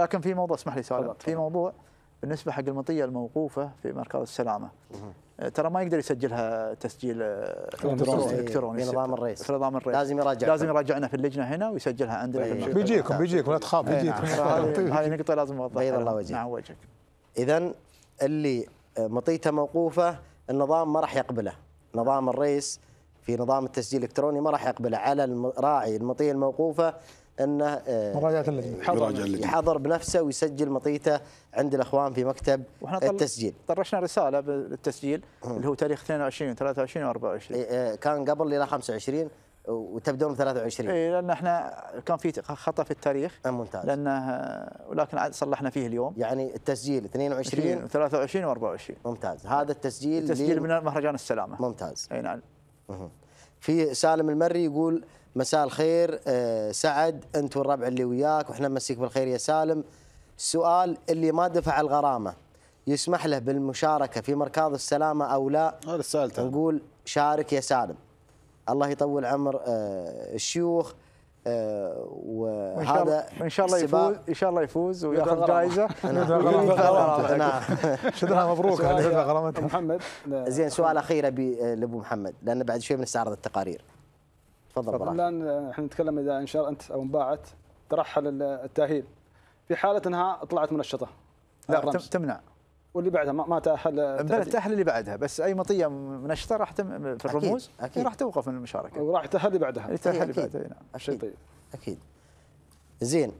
لكن في موضوع اسمح لي سؤال في موضوع بالنسبه حق المطيه الموقوفه في مركز السلامه آه، ترى ما يقدر يسجلها تسجيل آه، الكتروني نظام الرئيس في نظام الرئيس لازم يراجع لازم يراجعنا في اللجنه هنا ويسجلها عندنا في طيب. بيجيكم بيجيكم لا تخاف إيه، بيجيكم نعم. طيب. هذه نقطه لازم اوضحها بيض الله وجهك نعم وجهك اذا اللي مطيته موقوفه النظام ما راح يقبله نظام الرئيس في نظام التسجيل الالكتروني ما راح يقبله على الراعي المطيه الموقوفه انه آه، مراجعه اللجنه يحضر بنفسه ويسجل مطيته عند الاخوان في مكتب التسجيل طرشنا رساله بالتسجيل اللي هو تاريخ 22 23 و 24 إيه، آه، كان قبل الى 25 وتبدون ب 23 اي لان احنا كان في خطا في التاريخ آه، ممتاز لانه ولكن عاد صلحنا فيه اليوم يعني التسجيل 22 23 و24 ممتاز هذا التسجيل التسجيل من مهرجان السلامه ممتاز اي نعم في سالم المري يقول مساء الخير آه، سعد انت والربع اللي وياك واحنا مسيك بالخير يا سالم السؤال اللي ما دفع الغرامه يسمح له بالمشاركه في مركاض السلامه او لا هذا السؤال نقول شارك يا سالم الله يطول عمر آه، الشيوخ آه، وهذا ان شاء الله يفوز ان شاء الله يفوز وياخذ جائزه نعم. نعم. شدها مبروك غرامته محمد زين سؤال اخير ابي لابو محمد لان بعد شوي بنستعرض التقارير تفضل الان احنا نتكلم اذا انشرت او انباعت ترحل التاهيل في حاله انها طلعت منشطه لا الرمز. آه، تمنع واللي بعدها ما, ما تاهل بلى تاهل اللي بعدها بس اي مطيه منشطه راح تم في الرموز أكيد. أكيد. راح توقف من المشاركه وراح تاهل اللي بعدها اللي تاهل اللي بعدها نعم أكيد. طيب اكيد زين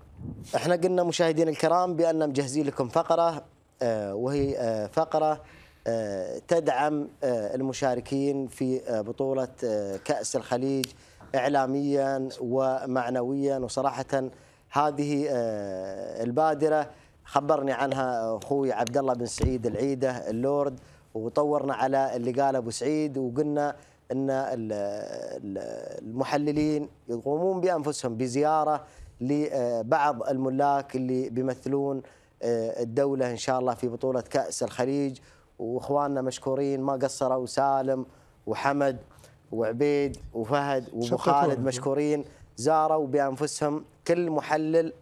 احنا قلنا مشاهدينا الكرام بان مجهزين لكم فقره آه وهي آه فقره آه تدعم آه، المشاركين في آه، بطوله كاس الخليج اعلاميا ومعنويا وصراحه هذه آه، البادره خبرني عنها اخوي عبد الله بن سعيد العيده اللورد وطورنا على اللي قال ابو سعيد وقلنا ان المحللين يقومون بانفسهم بزياره لبعض الملاك اللي بيمثلون آه، الدوله ان شاء الله في بطوله كاس الخليج واخواننا مشكورين ما قصروا سالم وحمد وعبيد وفهد وابو خالد مشكورين زاروا بانفسهم كل محلل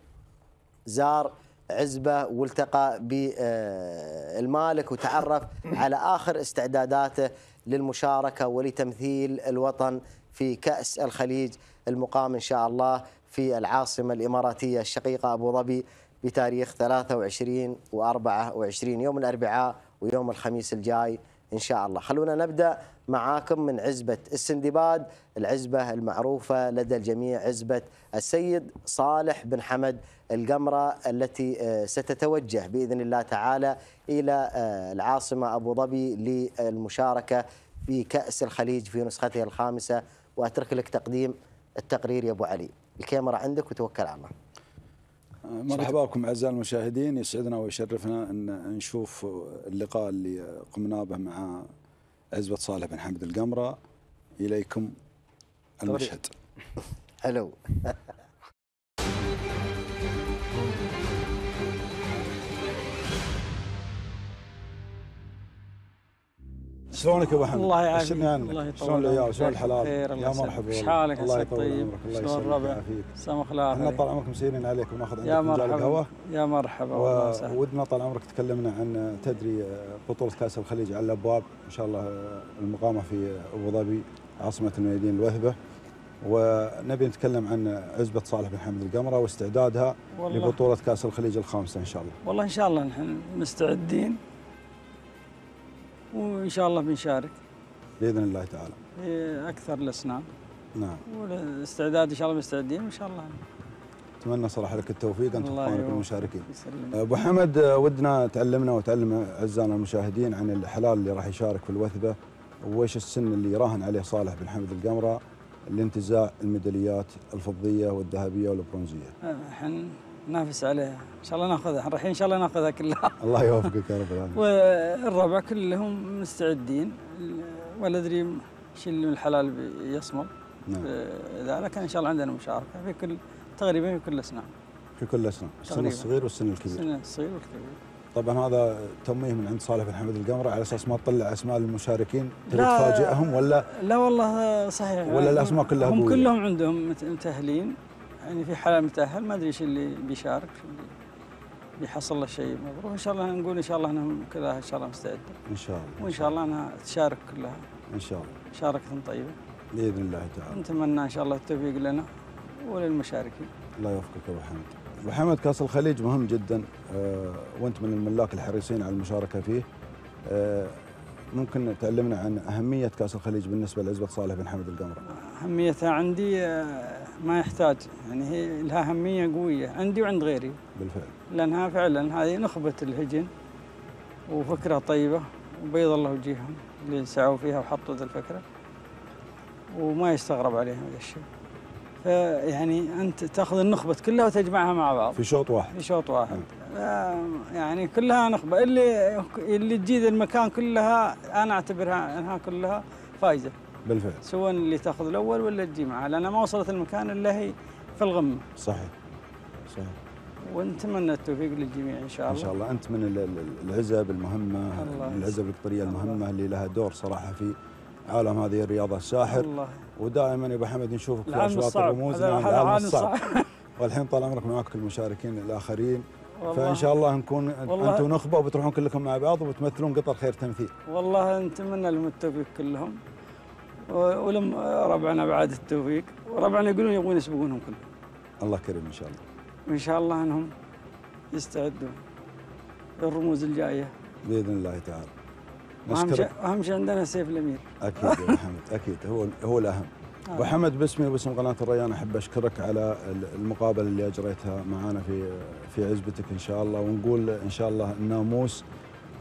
زار عزبه والتقى بالمالك وتعرف على اخر استعداداته للمشاركه ولتمثيل الوطن في كاس الخليج المقام ان شاء الله في العاصمه الاماراتيه الشقيقه ابو ظبي بتاريخ 23 و24 يوم الاربعاء ويوم الخميس الجاي ان شاء الله خلونا نبدا معاكم من عزبة السندباد العزبة المعروفة لدى الجميع عزبة السيد صالح بن حمد القمرة التي آه، ستتوجه بإذن الله تعالى إلى آه، العاصمة أبو ظبي للمشاركة في كأس الخليج في نسختها الخامسة وأترك لك تقديم التقرير يا أبو علي الكاميرا عندك وتوكل على الله مرحبا بكم اعزائي المشاهدين يسعدنا ويشرفنا ان نشوف اللقاء اللي قمنا به مع عزبة صالح بن حمد القمرة إليكم المشهد حلو شلونك ابو حمد؟ الله يعافيك الله يطول شلون العيال شلون الحلال؟ يا مرحبا شحالك الله يطول عمرك الله يسلمك الربع؟ سامح الله احنا طال عمرك مسيرين عليك وناخذ عندك فنجان قهوه يا مرحبا ودنا طال عمرك تكلمنا عن تدري بطوله كاس الخليج على الابواب ان شاء الله المقامه في ابو ظبي عاصمه الميادين الوهبه ونبي نتكلم عن عزبة صالح بن حمد القمرة واستعدادها لبطولة كأس الخليج الخامسة إن شاء الله والله إن شاء الله نحن مستعدين وان شاء الله بنشارك باذن الله تعالى اكثر الاسنان نعم والاستعداد ان شاء الله مستعدين وان شاء الله اتمنى صراحه لك التوفيق انت واخوانك المشاركين ابو حمد ودنا تعلمنا وتعلم اعزائنا المشاهدين عن الحلال اللي راح يشارك في الوثبه وايش السن اللي يراهن عليه صالح بن حمد القمره لانتزاع الميداليات الفضيه والذهبيه والبرونزيه. آه، احنا نافس عليها ان شاء الله ناخذها رايحين ان شاء الله ناخذها كلها الله يوفقك يا رب العالمين والربع كلهم مستعدين ولا ادري ايش الحلال بيصمم نعم لا لكن ان شاء الله عندنا مشاركه في كل تقريبا في كل الاسنان في كل الاسنان السن الصغير والسن الكبير السن الصغير والكبير طبعا هذا تمويه من عند صالح بن حمد القمره على اساس ما تطلع اسماء المشاركين تريد تفاجئهم ولا لا والله صحيح ولا الاسماء كلها هم كلهم عندهم متاهلين يعني في حال متاهل ما ادري ايش اللي بيشارك اللي بيحصل له شيء مبروك ان شاء الله نقول ان شاء الله انها كلها ان شاء الله مستعده ان شاء الله وان شاء الله انها تشارك كلها ان شاء الله مشاركه طيبه باذن الله تعالى نتمنى ان شاء الله التوفيق لنا وللمشاركين الله يوفقك ابو حمد ابو حمد كاس الخليج مهم جدا آه، وانت من الملاك الحريصين على المشاركه فيه آه، ممكن تعلمنا عن اهميه كاس الخليج بالنسبه لعزبه صالح بن حمد القمر اهميتها عندي آه، ما يحتاج يعني هي لها أهمية قوية عندي وعند غيري بالفعل لأنها فعلا هذه نخبة الهجن وفكرة طيبة وبيض الله وجيههم اللي سعوا فيها وحطوا ذي الفكرة وما يستغرب عليهم هذا الشيء فيعني أنت تأخذ النخبة كلها وتجمعها مع بعض في شوط واحد في شوط واحد نعم. يعني كلها نخبة اللي اللي تجي المكان كلها أنا أعتبرها أنها كلها فايزة بالفعل سواء اللي تاخذ الاول ولا تجي معاه لان ما وصلت المكان الا هي في الغمه صحيح صحيح ونتمنى التوفيق للجميع ان شاء الله ان شاء الله انت من العزب المهمه الله العزب القطريه المهمه اللي لها دور صراحه في عالم هذه الرياضه الساحر الله ودائما يا ابو حمد نشوفك في اشواط الرموز العالم الصعب والحين طال عمرك معاك المشاركين الاخرين فان شاء الله نكون انتم نخبه وبتروحون كلكم مع بعض وبتمثلون قطر خير تمثيل والله نتمنى لهم التوفيق كلهم ولم ربعنا بعد التوفيق وربعنا يقولون يبغون يسبقونهم كلهم الله كريم ان شاء الله وان شاء الله انهم يستعدون للرموز الجايه باذن الله تعالى اهم شيء اهم شيء عندنا سيف الامير اكيد يا محمد اكيد هو هو الاهم آه. ابو حمد باسمي وباسم قناه الريان احب اشكرك على المقابله اللي اجريتها معنا في في عزبتك ان شاء الله ونقول ان شاء الله الناموس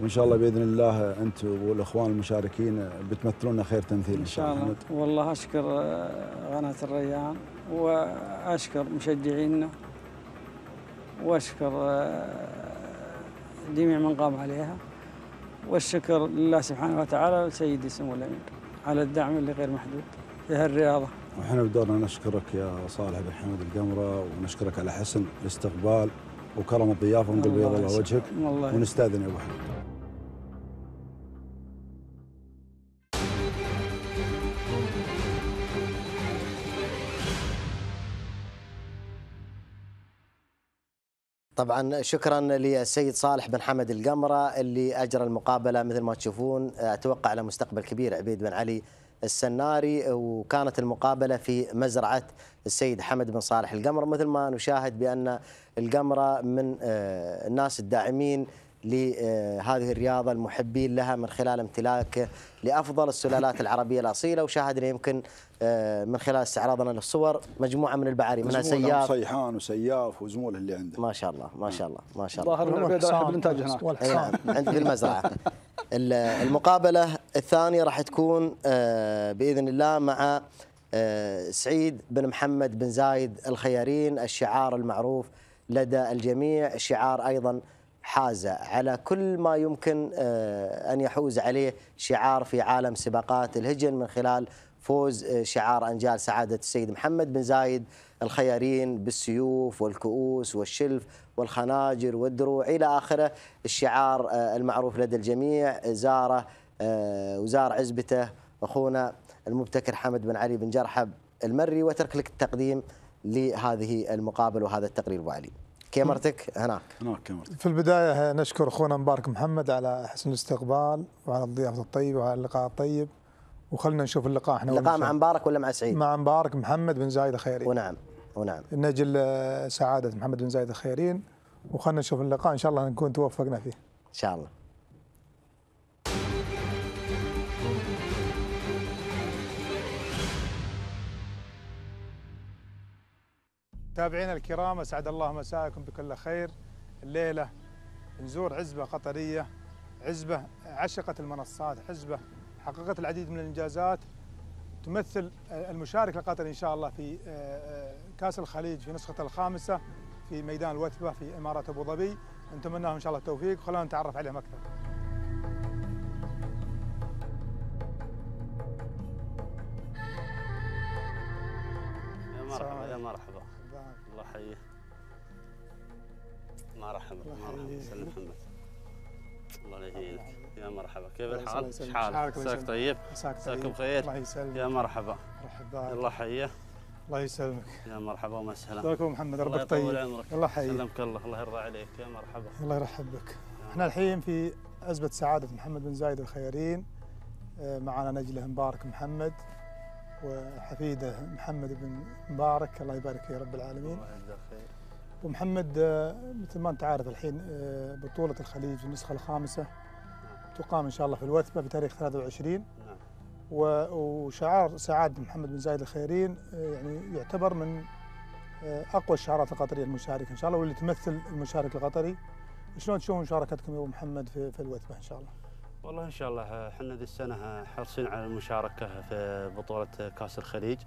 وان شاء الله باذن الله انت والاخوان المشاركين بتمثلونا خير تمثيل ان شاء الله محمد. والله اشكر آه، قناه الريان واشكر مشجعينا واشكر آه، جميع من قام عليها والشكر لله سبحانه وتعالى لسيدي سمو الامير على الدعم اللي غير محدود في هالرياضه. واحنا بدورنا نشكرك يا صالح بن حمد القمره ونشكرك على حسن الاستقبال وكرم الضيافه ونقول بيض الله وجهك ونستاذن يا ابو حمد. طبعا شكرا للسيد صالح بن حمد القمره اللي اجرى المقابله مثل ما تشوفون اتوقع على مستقبل كبير عبيد بن علي السناري وكانت المقابله في مزرعه السيد حمد بن صالح القمر مثل ما نشاهد بان القمره من آه، الناس الداعمين لهذه الرياضة المحبين لها من خلال امتلاكه لأفضل السلالات العربية الأصيلة وشاهدنا يمكن آه، من خلال استعراضنا للصور مجموعة من البعاري منها سياف صيحان وسياف وزمول اللي عنده ما شاء الله ما شاء الله ما شاء الله ظاهر الإنتاج هناك إيه، عند المزرعة المقابلة الثانية راح تكون آه، بإذن الله مع آه، سعيد بن محمد بن زايد الخيارين الشعار المعروف لدى الجميع شعار أيضاً حاز على كل ما يمكن آه، أن يحوز عليه شعار في عالم سباقات الهجن من خلال فوز آه، شعار أنجال سعادة السيد محمد بن زايد الخيارين بالسيوف والكؤوس والشلف والخناجر والدروع إلى آخره الشعار آه، المعروف لدى الجميع زاره وزار عزبته أخونا المبتكر حمد بن علي بن جرحب المري وترك لك التقديم لهذه المقابله وهذا التقرير ابو علي. كاميرتك هناك هناك كاميرتك في البدايه نشكر اخونا مبارك محمد على حسن الاستقبال وعلى الضيافه الطيبه وعلى اللقاء الطيب وخلنا نشوف اللقاء احنا اللقاء مع مبارك ولا مع سعيد؟ مع مبارك محمد بن زايد الخيري ونعم ونعم نجل سعاده محمد بن زايد الخيرين وخلنا نشوف اللقاء ان شاء الله نكون توفقنا فيه ان شاء الله متابعينا الكرام اسعد الله مساءكم بكل خير الليله نزور عزبه قطريه عزبه عشقت المنصات عزبه حققت العديد من الانجازات تمثل المشارك القطري ان شاء الله في آه، آه، كاس الخليج في نسخته الخامسه في ميدان الوثبه في اماره ابو ظبي نتمنى لهم ان شاء الله التوفيق خلونا نتعرف عليهم اكثر مرحبا سلم محمد الله يحييك يا مرحبا كيف الحال؟ ايش حالك؟ عساك طيب؟ عساك طيب. بخير؟ الله يسلمك يا مرحبا مرحبا الله حيه الله يسلمك يا مرحبا ومسهلا شلونك محمد ربك طيب الله يحييك يسلمك الله الله يرضى عليك يا مرحبا الله يرحب بك احنا الحين في عزبة سعادة محمد بن زايد الخيرين آه، معنا نجله مبارك محمد وحفيده محمد بن مبارك الله يبارك فيه رب العالمين الله يجزاه خير ابو محمد آه، مثل ما انت عارف الحين آه، بطوله الخليج النسخه الخامسه نعم. تقام ان شاء الله في الوثبه بتاريخ 23 نعم. وشعار سعاد محمد بن زايد الخيرين آه، يعني يعتبر من اقوى الشعارات القطريه المشاركه ان شاء الله واللي تمثل المشارك القطري شلون تشوفون مشاركتكم يا ابو محمد في, في الوثبه ان شاء الله؟ والله ان شاء الله احنا ذي السنه حريصين على المشاركه في بطوله كاس الخليج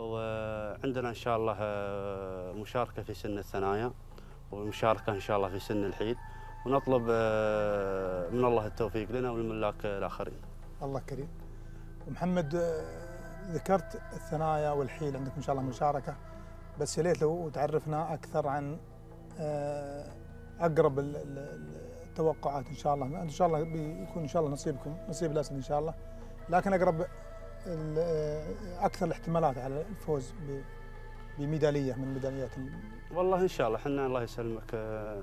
وعندنا إن شاء الله آه، مشاركة في سن الثنايا ومشاركة إن شاء الله في سن الحيل ونطلب آه، من الله التوفيق لنا وللملاك الآخرين الله كريم محمد آه، ذكرت الثنايا والحيل عندك إن شاء الله مشاركة بس يا ليت لو تعرفنا أكثر عن أقرب التوقعات إن شاء الله إن شاء الله بيكون إن شاء الله نصيبكم نصيب الأسد إن شاء الله لكن أقرب اكثر الاحتمالات على الفوز بميداليه من ميداليات والله ان شاء الله احنا الله يسلمك آه،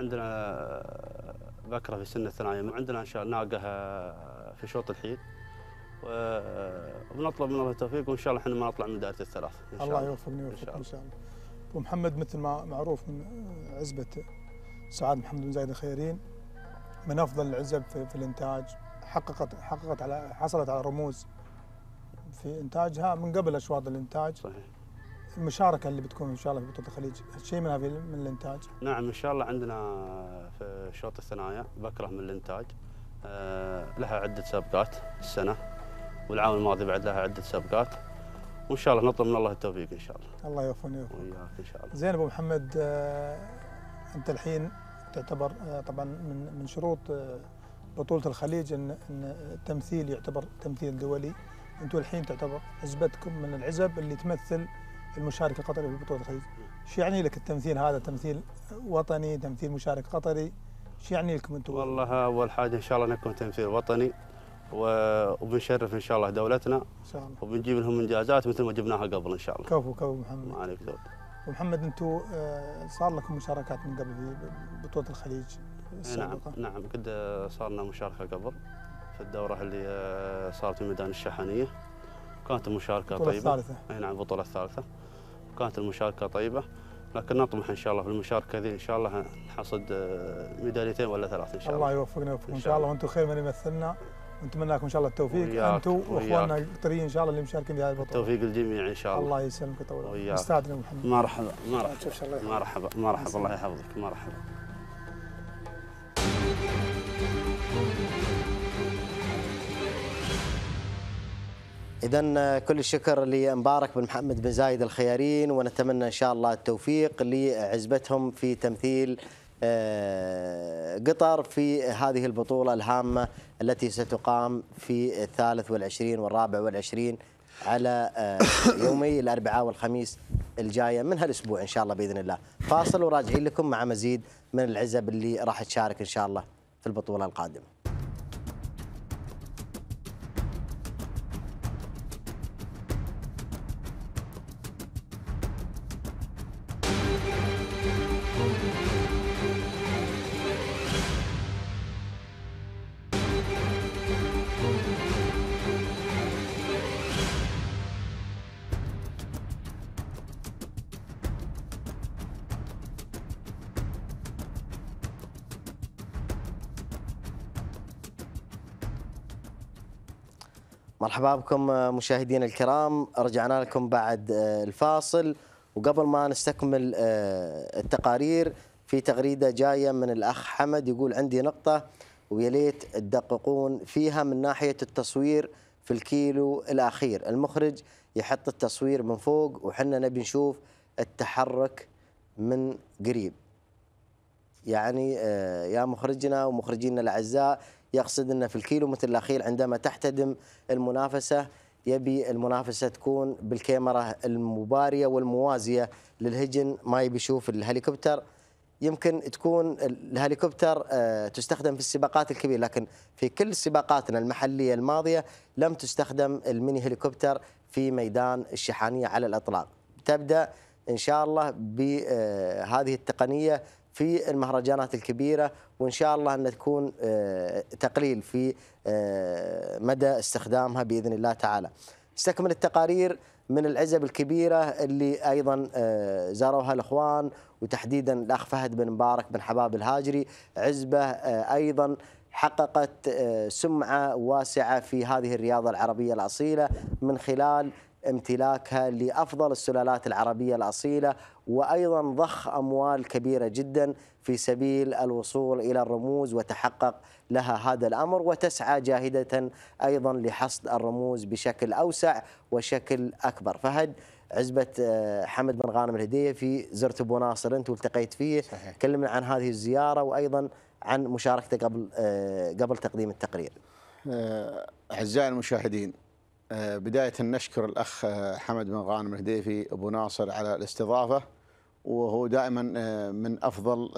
عندنا آه، بكره في سن الثنايا عندنا ان شاء الله ناقه آه، في شوط الحيل ونطلب من الله التوفيق وان شاء الله احنا ما نطلع من دائره الثلاث إن شاء الله يوفقني ويوفقك ان شاء الله ابو محمد مثل ما معروف من عزبه سعاد محمد بن زايد الخيرين من افضل العزب في الانتاج حققت حققت على حصلت على رموز في انتاجها من قبل اشواط الانتاج صحيح المشاركه اللي بتكون ان شاء الله في بطوله الخليج شيء منها في من الانتاج نعم ان شاء الله عندنا في شوط الثنايا بكره من الانتاج آه، لها عده سابقات السنه والعام الماضي بعد لها عده سابقات وان شاء الله نطلب من الله التوفيق ان شاء الله الله يوفقنا ويوفقك ان شاء الله زين ابو محمد آه، انت الحين تعتبر آه، طبعا من من شروط بطوله الخليج ان ان التمثيل يعتبر تمثيل دولي انتم الحين تعتبر عزبتكم من العزب اللي تمثل المشارك القطري في بطوله الخليج شو يعني لك التمثيل هذا تمثيل وطني تمثيل مشارك قطري شو يعني لكم انتم والله اول حاجه ان شاء الله نكون تمثيل وطني وبنشرف ان شاء الله دولتنا ان شاء الله وبنجيب لهم انجازات مثل ما جبناها قبل ان شاء الله كفو كفو محمد ما عليك دور ومحمد انتم آه، صار لكم مشاركات من قبل في بطوله الخليج نعم، السابقه نعم نعم قد آه، صار لنا مشاركه قبل في الدورة اللي آه، صارت في ميدان الشحنية كانت المشاركة البطولة طيبة الثالثة أي نعم البطولة الثالثة كانت المشاركة طيبة لكن نطمح إن شاء الله في المشاركة ذي إن شاء الله نحصد آه، ميداليتين ولا ثلاث إن شاء الله الله يوفقنا ويوفقكم إن شاء الله وأنتم خير من يمثلنا ونتمنى لكم ان شاء الله التوفيق انتم واخواننا القطريين ان شاء الله اللي مشاركين في هذه البطوله التوفيق للجميع ان شاء الله الله يسلمك ويطول عمرك استاذنا محمد مرحبا مرحبا مرحبا مرحبا الله يحفظك مرحبا إذا كل الشكر لمبارك بن محمد بن زايد الخيارين ونتمنى إن شاء الله التوفيق لعزبتهم في تمثيل آه، قطر في هذه البطولة الهامة التي ستقام في الثالث والعشرين والرابع والعشرين على آه، يومي الأربعاء والخميس الجاية من هالأسبوع إن شاء الله بإذن الله فاصل وراجعين لكم مع مزيد من العزب اللي راح تشارك إن شاء الله في البطولة القادمة مرحبا بكم آه، مشاهدينا الكرام رجعنا لكم بعد آه، الفاصل وقبل ما نستكمل آه، التقارير في تغريدة جاية من الأخ حمد يقول عندي نقطة ويا ليت تدققون فيها من ناحية التصوير في الكيلو الأخير المخرج يحط التصوير من فوق وحنا نبي نشوف التحرك من قريب يعني يا مخرجنا ومخرجينا الأعزاء يقصد انه في الكيلومتر الأخير عندما تحتدم المنافسة يبي المنافسه تكون بالكاميرا المباريه والموازيه للهجن ما يبي يشوف الهليكوبتر يمكن تكون الهليكوبتر آه، تستخدم في السباقات الكبيره لكن في كل سباقاتنا المحليه الماضيه لم تستخدم الميني هليكوبتر في ميدان الشحانيه على الاطلاق تبدا ان شاء الله بهذه آه، التقنيه في المهرجانات الكبيره وان شاء الله ان تكون آه، تقليل في آه، مدى استخدامها باذن الله تعالى. استكمل التقارير من العزب الكبيره اللي ايضا آه، زاروها الاخوان وتحديدا الاخ فهد بن مبارك بن حباب الهاجري عزبه ايضا حققت سمعه واسعه في هذه الرياضه العربيه الاصيله من خلال امتلاكها لافضل السلالات العربيه الاصيله وايضا ضخ اموال كبيره جدا في سبيل الوصول الى الرموز وتحقق لها هذا الامر وتسعى جاهده ايضا لحصد الرموز بشكل اوسع وشكل اكبر فهد عزبة آه، حمد بن غانم الهدية في زرت أبو ناصر أنت والتقيت فيه صحيح. كلمنا عن هذه الزيارة وأيضا عن مشاركته قبل آه، قبل تقديم التقرير آه، أعزائي المشاهدين آه، بداية نشكر الأخ آه، حمد بن غانم الهديفي أبو ناصر على الاستضافة وهو دائما آه، من أفضل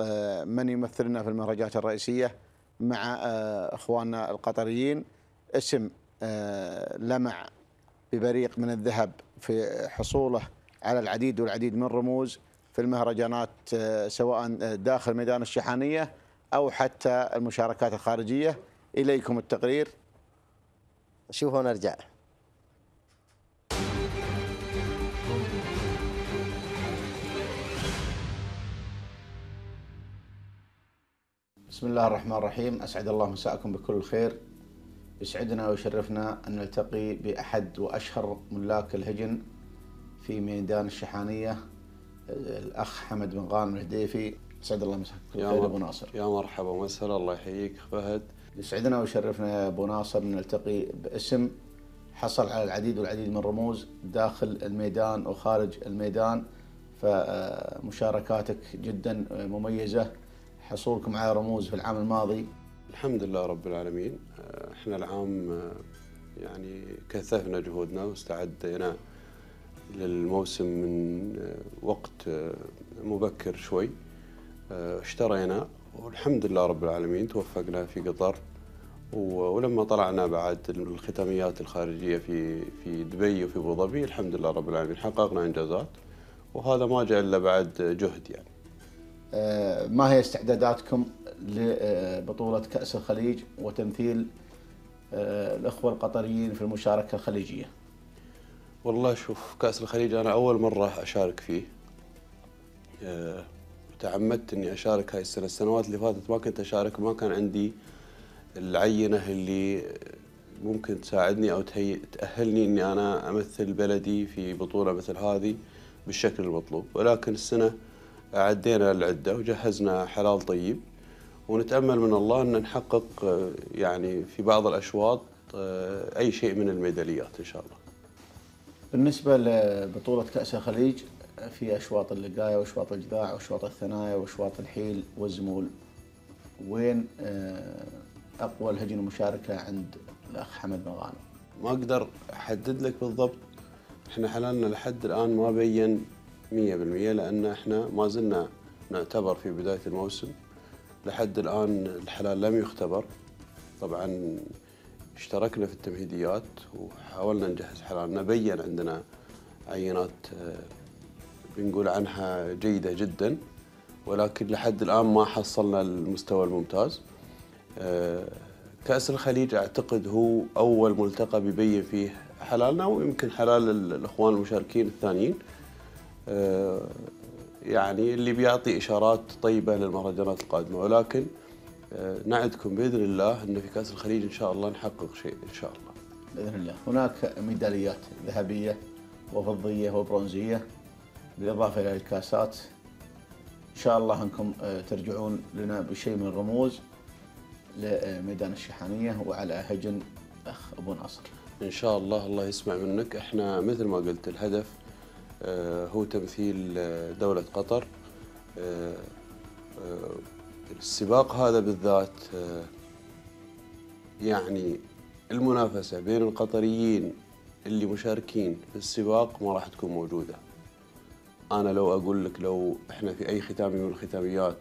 من يمثلنا في المهرجانات الرئيسية مع إخواننا القطريين اسم لمع ببريق من الذهب في حصوله على العديد والعديد من الرموز في المهرجانات سواء داخل ميدان الشحانية أو حتى المشاركات الخارجية إليكم التقرير شوفوا نرجع بسم الله الرحمن الرحيم أسعد الله مساءكم بكل خير يسعدنا ويشرفنا أن نلتقي بأحد وأشهر ملاك الهجن في ميدان الشحانية الأخ حمد بن غانم الهديفي أسعد الله مساءكم بكل خير أبو ناصر يا مرحبا وسهلا الله يحييك فهد يسعدنا ويشرفنا يا أبو ناصر أن نلتقي باسم حصل على العديد والعديد من الرموز داخل الميدان وخارج الميدان فمشاركاتك جدا مميزه حصولكم على رموز في العام الماضي الحمد لله رب العالمين آه، احنا العام آه، يعني كثفنا جهودنا واستعدينا للموسم من آه، وقت مبكر شوي اشترينا والحمد لله رب العالمين توفقنا في قطر ولما طلعنا بعد الختاميات الخارجيه في في دبي وفي ابو ظبي الحمد لله رب العالمين حققنا انجازات وهذا ما جاء الا بعد جهد يعني آه، ما هي استعداداتكم لبطولة كأس الخليج وتمثيل آه، الأخوة القطريين في المشاركة الخليجية والله شوف كأس الخليج أنا أول مرة أشارك فيه آه، تعمدت أني أشارك هاي السنة السنوات اللي فاتت ما كنت أشارك ما كان عندي العينة اللي ممكن تساعدني أو تأهلني أني أنا أمثل بلدي في بطولة مثل هذه بالشكل المطلوب ولكن السنة عدينا العدة وجهزنا حلال طيب ونتأمل من الله أن نحقق آه، يعني في بعض الأشواط آه، أي شيء من الميداليات إن شاء الله بالنسبة لبطولة كأس الخليج في أشواط اللقاية وأشواط الجذاع وأشواط الثنايا وأشواط الحيل والزمول وين آه، أقوى الهجنة المشاركة عند الأخ حمد بن ما أقدر أحدد لك بالضبط احنا حلالنا لحد الآن ما بين 100% لأن إحنا ما زلنا نعتبر في بداية الموسم لحد الآن الحلال لم يختبر طبعا اشتركنا في التمهيديات وحاولنا نجهز حلالنا بين عندنا عينات آه، بنقول عنها جيدة جدا ولكن لحد الآن ما حصلنا المستوى الممتاز آه، كأس الخليج أعتقد هو أول ملتقى بيبين فيه حلالنا ويمكن حلال الإخوان المشاركين الثانيين آه، يعني اللي بيعطي اشارات طيبه للمهرجانات القادمه ولكن آه، نعدكم باذن الله انه في كاس الخليج ان شاء الله نحقق شيء ان شاء الله. باذن الله، هناك ميداليات ذهبيه وفضيه وبرونزيه بالاضافه الى الكاسات. ان شاء الله انكم آه، ترجعون لنا بشيء من الرموز لميدان الشحانيه وعلى هجن اخ ابو ناصر. ان شاء الله الله يسمع منك، احنا مثل ما قلت الهدف آه، هو تمثيل آه، دولة قطر آه، السباق هذا بالذات يعني المنافسة بين القطريين اللي مشاركين في السباق ما راح تكون موجودة أنا لو أقول لك لو إحنا في أي ختام من الختاميات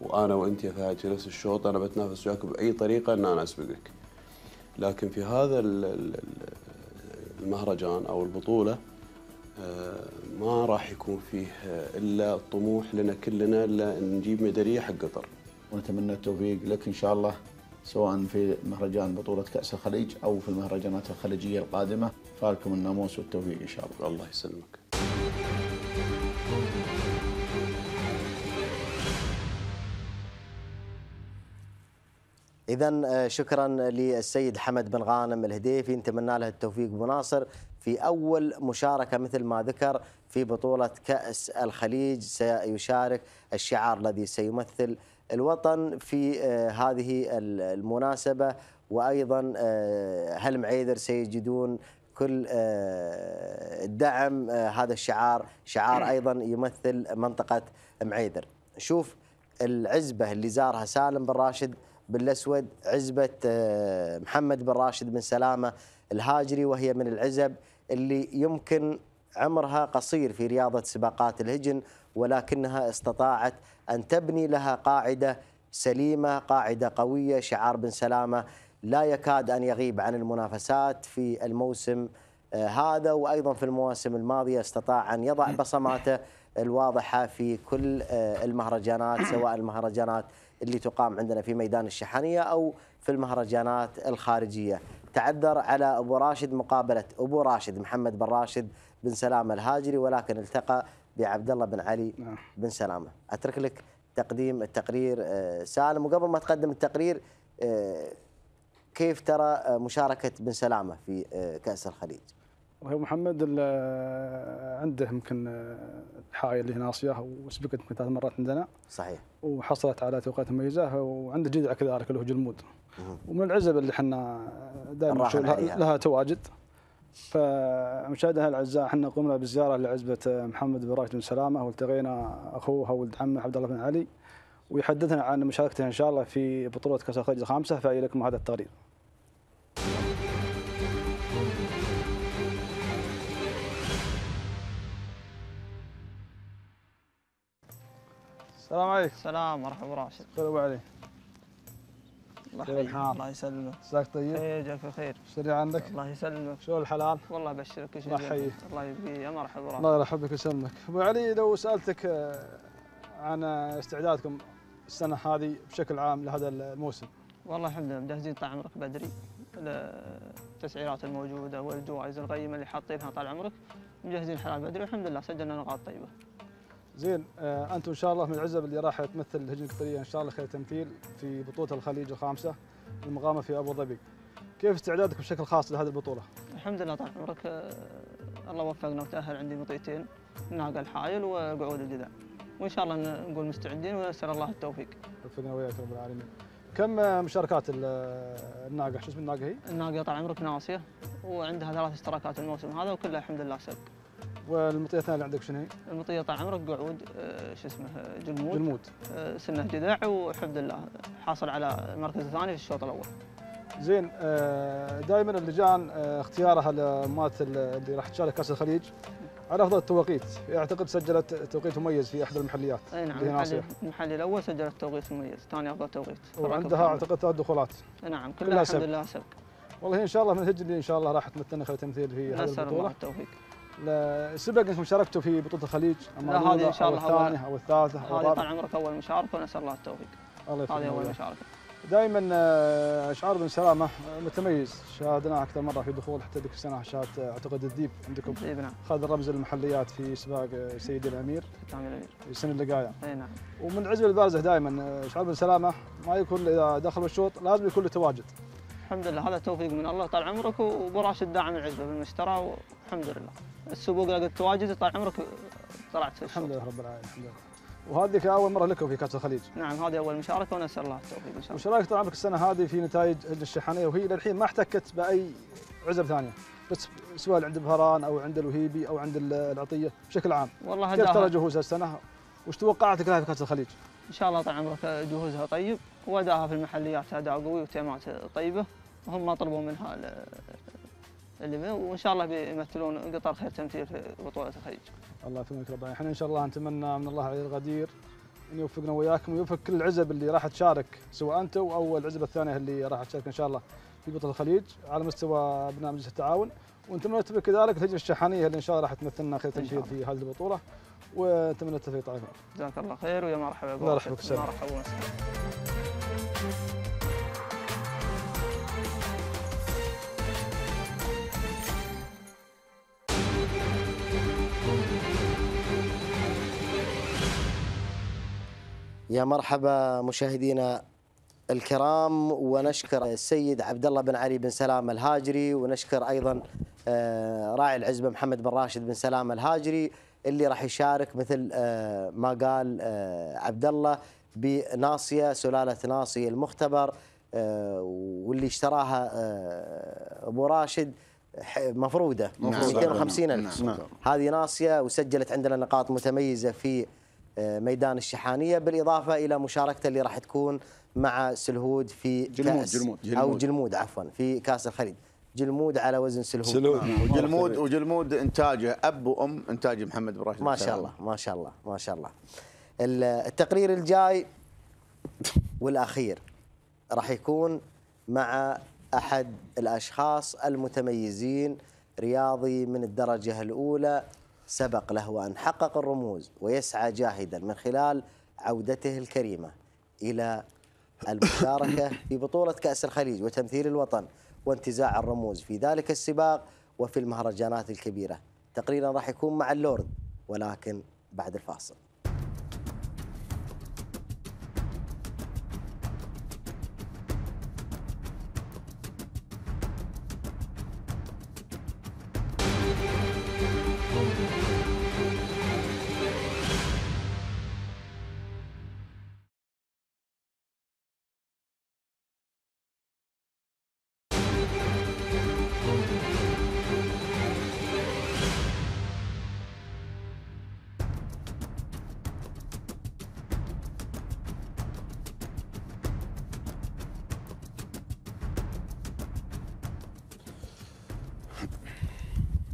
وأنا وأنت يا فهد في نفس الشوط أنا بتنافس وياك بأي طريقة أن أنا أسبقك لكن في هذا المهرجان أو البطولة آه، ما راح يكون فيه الا الطموح لنا كلنا الا نجيب ميداليه حق قطر. ونتمنى التوفيق لك ان شاء الله سواء في مهرجان بطوله كاس الخليج او في المهرجانات الخليجيه القادمه، فالكم الناموس والتوفيق ان شاء الله. الله يسلمك. إذا آه، شكرا للسيد حمد بن غانم الهديفي نتمنى له التوفيق بناصر في أول مشاركة مثل ما ذكر في بطولة كأس الخليج سيشارك الشعار الذي سيمثل الوطن في آه، هذه المناسبة وأيضا آه، هل معيدر سيجدون كل الدعم آه، هذا الشعار شعار أيضا يمثل منطقة معيدر شوف العزبة اللي زارها سالم بن راشد بالأسود عزبة محمد بن راشد بن سلامة الهاجري وهي من العزب اللي يمكن عمرها قصير في رياضة سباقات الهجن ولكنها استطاعت أن تبني لها قاعدة سليمة قاعدة قوية شعار بن سلامة لا يكاد أن يغيب عن المنافسات في الموسم آه، هذا وأيضا في المواسم الماضية استطاع أن يضع بصماته الواضحة في كل آه، المهرجانات سواء المهرجانات اللي تقام عندنا في ميدان الشحنية أو في المهرجانات الخارجية تعذر على ابو راشد مقابله ابو راشد محمد بن راشد بن سلامه الهاجري ولكن التقى بعبد الله بن علي نعم. بن سلامه اترك لك تقديم التقرير آه، سالم وقبل ما تقدم التقرير آه، كيف ترى آه، مشاركه بن سلامه في كاس الخليج وهو محمد آه، عنده يمكن آه، الحائل اللي ناصيه وسبقت يمكن ثلاث مرات عندنا صحيح وحصلت على توقيت مميزه وعنده جذع كذلك اللي هو جلمود ومن العزب اللي احنا دائما لها, لها تواجد فمشاهدها الأعزاء احنا قمنا بزيارة لعزبة آه، محمد بن راشد بن سلامة والتقينا اخوه ولد عمه عبد الله بن علي ويحدثنا عن مشاركته إن شاء الله في بطولة كأس الخليج الخامسة فإليكم هذا التقرير السلام عليكم. السلام مرحبا راشد. ابو علي. الله يحييك الله يسلمك. عساك طيب؟ اي جاك بخير. سريع عندك؟ الله يسلمك. شو الحلال؟ والله ابشرك الله يحييك. الله يبقيك يا مرحبا راشد. الله يرحب بك ويسلمك. ابو علي لو سالتك آه، عن استعدادكم السنه هذه بشكل عام لهذا الموسم. والله الحمد لله مجهزين طال عمرك بدري التسعيرات الموجوده والجوائز القيمه اللي حاطينها طال عمرك مجهزين حلال بدري والحمد لله سجلنا نقاط طيبه. زين آه انتم ان شاء الله من العزب اللي راح تمثل الهجنه القطريه ان شاء الله خير تمثيل في بطوله الخليج الخامسه المقامه في ابو ظبي. كيف استعدادك بشكل خاص لهذه البطوله؟ الحمد لله طال عمرك آه الله وفقنا وتاهل عندي بطيتين الناقه الحائل وقعود الجذع. وان شاء الله نقول مستعدين ونسال الله التوفيق. وفقنا وياك رب العالمين. كم آه، مشاركات آه، الناقه؟ شو اسم الناقه هي؟ الناقه طال عمرك ناصيه وعندها ثلاث اشتراكات الموسم هذا وكلها الحمد لله سبق. والمطيه الثانيه اللي عندك شنو هي؟ المطيه طال عمرك قعود آه، شو اسمه آه، جلمود جلمود آه، سنه جذع والحمد الله حاصل على المركز الثاني في الشوط الاول. زين دائما اللجان اختيارها لمات اللي راح تشارك كاس الخليج على افضل التوقيت اعتقد سجلت توقيت مميز في احدى المحليات اي نعم المحلي, المحلي الاول سجلت توقيت مميز ثاني افضل توقيت وعندها اعتقد ثلاث دخولات نعم كلها, الحمد لله سبق والله ان شاء الله من الهجن ان شاء الله راح تمثلنا خير تمثيل في هذه البطوله نسال الله التوفيق سبق انكم شاركتوا في بطوله الخليج لا هذه ان شاء الله الثانيه او الثالثه هذه طال عمرك اول مشاركه ونسال الله التوفيق الله يفهمك هذه اول مشاركه دائما آه، شعار بن سلامه متميز شاهدناه اكثر مره في دخول حتى ذيك السنه شاهد آه، اعتقد الديب عندكم الديب نعم خذ رمز المحليات في سباق آه، سيد الامير سيد الامير السنه اللي قايه اي نعم ومن العزوه البارزه دائما شعار بن سلامه ما يكون اذا دخل الشوط لازم يكون له تواجد الحمد لله هذا توفيق من الله طال عمرك وبراشد داعم العزبه بالمشترى والحمد لله السبوق لقيت تواجد طال عمرك طلعت في الحمد لله رب العالمين الحمد لله وهذه اول مره لكم في كاس الخليج نعم هذه اول مشاركه ونسال الله التوفيق ان شاء الله وش رايك طال عمرك السنه هذه في نتائج الشحنيه وهي للحين ما احتكت باي عزب ثانيه بس سواء عند بهران او عند الوهيبي او عند العطيه بشكل عام والله كيف ترى جهوزها السنه وش توقعاتك لها في كاس الخليج؟ ان شاء الله طال عمرك جهوزها طيب واداها في المحليات اداء قوي وتيمات طيبه وهم ما طلبوا منها اللي وان شاء الله بيمثلون قطر خير تمثيل في بطوله الخليج. الله يثمنك ربنا، احنا ان شاء الله نتمنى من الله العلي القدير ان يوفقنا وياكم ويوفق كل العزب اللي راح تشارك سواء انت او العزبه الثانيه اللي راح تشارك ان شاء الله في بطوله الخليج على مستوى مجلس التعاون ونتمنى التوفيق كذلك الهجره الشحانيه اللي ان شاء الله راح تمثلنا خير تمثيل في هذه البطوله ونتمنى التوفيق طبعا. جزاك الله خير ويا مرحبا الله يرحمك مرحبا يا مرحبا مشاهدينا الكرام ونشكر السيد عبد الله بن علي بن سلام الهاجري ونشكر ايضا آه، راعي العزبه محمد بن راشد بن سلام الهاجري اللي راح يشارك مثل آه، ما قال آه، عبد الله بناصيه سلاله ناصي المختبر واللي اشتراها ابو راشد مفروده 250 نعم. نعم. الف نعم. هذه ناصيه وسجلت عندنا نقاط متميزه في آه، ميدان الشحانية بالإضافة إلى مشاركته اللي راح تكون مع سلهود في جلمود, كأس جلمود, جلمود أو جلمود عفوا في كأس الخليج جلمود على وزن سلهود سلهود وجلمود نعم. نعم. وجلمود إنتاجه أب وأم إنتاج محمد بن راشد ما شاء الله ما شاء الله ما شاء الله التقرير الجاي والأخير راح يكون مع أحد الأشخاص المتميزين رياضي من الدرجة الأولى سبق له أن حقق الرموز ويسعى جاهدا من خلال عودته الكريمة إلى المشاركة في بطولة كأس الخليج وتمثيل الوطن وانتزاع الرموز في ذلك السباق وفي المهرجانات الكبيرة تقريرا راح يكون مع اللورد ولكن بعد الفاصل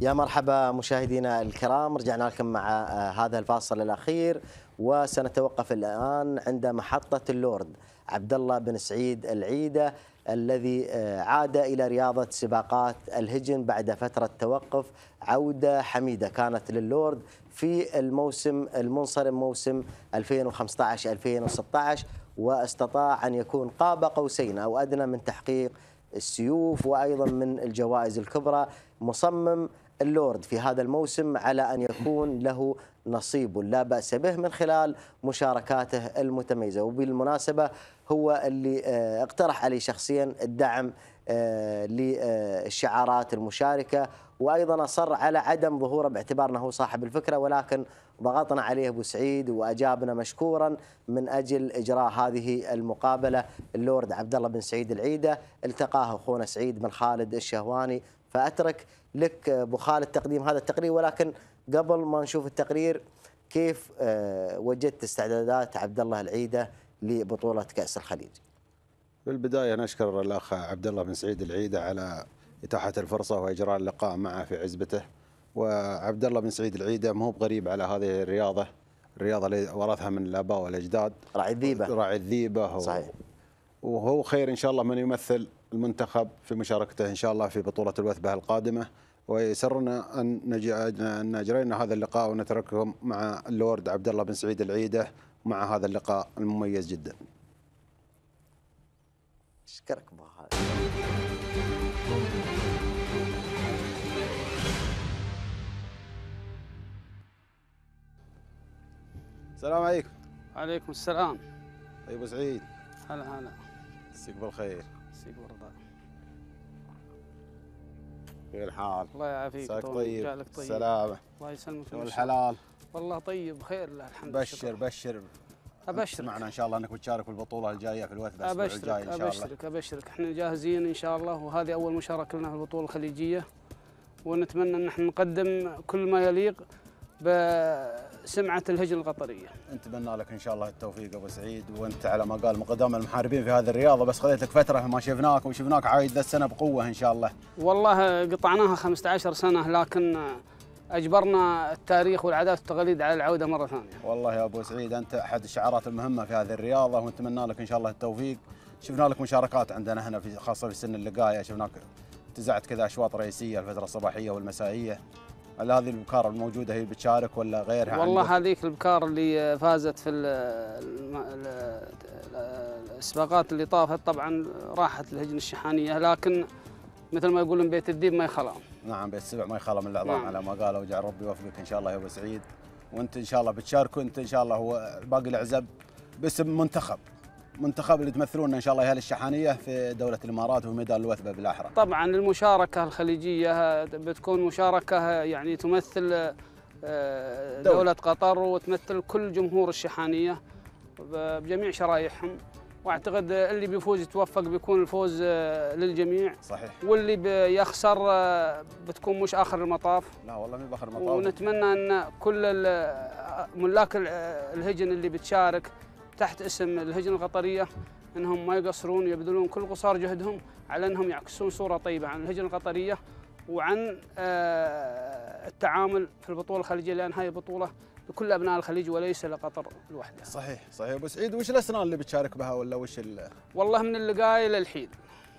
يا مرحبا مشاهدينا الكرام رجعنا لكم مع آه، هذا الفاصل الاخير وسنتوقف الان عند محطه اللورد عبد الله بن سعيد العيده الذي آه، عاد الى رياضه سباقات الهجن بعد فتره توقف عوده حميده كانت للورد في الموسم المنصرم موسم 2015 2016 واستطاع ان يكون قاب قوسين او ادنى من تحقيق السيوف وايضا من الجوائز الكبرى مصمم اللورد في هذا الموسم على أن يكون له نصيب لا بأس به من خلال مشاركاته المتميزة وبالمناسبة هو اللي آه، اقترح علي شخصيا الدعم آه، للشعارات المشاركة وأيضا أصر على عدم ظهوره باعتبار هو صاحب الفكرة ولكن ضغطنا عليه أبو سعيد وأجابنا مشكورا من أجل إجراء هذه المقابلة اللورد عبد الله بن سعيد العيدة التقاه أخونا سعيد بن خالد الشهواني فأترك لك آه، أبو خالد تقديم هذا التقرير ولكن قبل ما نشوف التقرير كيف آه، وجدت استعدادات عبد الله العيده لبطوله كاس الخليج؟ بالبدايه نشكر الاخ عبد الله بن سعيد العيده على اتاحه الفرصه واجراء اللقاء معه في عزبته وعبد الله بن سعيد العيده مو بغريب على هذه الرياضه الرياضه اللي ورثها من الاباء والاجداد راعي الذيبه راعي الذيبه صحيح وهو خير ان شاء الله من يمثل المنتخب في مشاركته إن شاء الله في بطولة الوثبة القادمة ويسرنا أن ان أجرينا هذا اللقاء ونترككم مع اللورد عبد الله بن سعيد العيدة مع هذا اللقاء المميز جدا أشكرك السلام عليكم وعليكم السلام طيب، ابو سعيد هلا هلا مسيك بالخير يمسيك ورضا كيف الحال؟ الله يعافيك طيب جعلك طيب سلامة الله يسلمك والحلال والله طيب بخير لا الحمد لله بشر بشر ابشرك معنا ان شاء الله انك بتشارك بالبطوله الجايه في الوثبه الاسبوع الجاي ان شاء الله ابشرك ابشرك احنا جاهزين ان شاء الله وهذه اول مشاركه لنا في البطوله الخليجيه ونتمنى ان احنا نقدم كل ما يليق ب سمعه الهجن القطريه. نتمنى لك ان شاء الله التوفيق ابو سعيد وانت على ما قال من قدام المحاربين في هذه الرياضه بس خذيت لك فتره ما شفناك وشفناك عايد السنه بقوه ان شاء الله. والله قطعناها 15 سنه لكن اجبرنا التاريخ والعادات والتقاليد على العوده مره ثانيه. والله يا ابو سعيد انت احد الشعارات المهمه في هذه الرياضه ونتمنى لك ان شاء الله التوفيق. شفنا لك مشاركات عندنا هنا في خاصه في سن اللقايه شفناك انتزعت كذا اشواط رئيسيه الفتره الصباحيه والمسائيه هل هذه البكار الموجوده هي بتشارك ولا غيرها والله هذيك البكار اللي فازت في السباقات اللي طافت طبعا راحت للجنه الشحانيه لكن مثل ما يقولون بيت الذيب ما يخلى نعم بيت السبع ما يخلى من العظام نعم. على ما قالوا وجعل ربي يوفقك ان شاء الله يا ابو سعيد وانت ان شاء الله بتشارك وانت ان شاء الله هو باقي العزب باسم منتخب منتخب اللي تمثلونه ان شاء الله اهل الشحانيه في دوله الامارات وميدان الوثبه بالاحرى. طبعا المشاركه الخليجيه بتكون مشاركه يعني تمثل آه، دوله قطر وتمثل كل جمهور الشحانيه بجميع شرايحهم واعتقد اللي بيفوز يتوفق بيكون الفوز آه، للجميع صحيح واللي بيخسر آه، بتكون مش اخر المطاف لا والله مو باخر المطاف ونتمنى ان كل ملاك الهجن اللي بتشارك تحت اسم الهجنه القطريه انهم ما يقصرون يبذلون كل قصار جهدهم على انهم يعكسون صوره طيبه عن الهجنه القطريه وعن آه، التعامل في البطوله الخليجيه لان هذه بطوله لكل ابناء الخليج وليس لقطر لوحدها. صحيح صحيح ابو سعيد وش الاسنان اللي بتشارك بها ولا وش ال والله من اللقايه للحين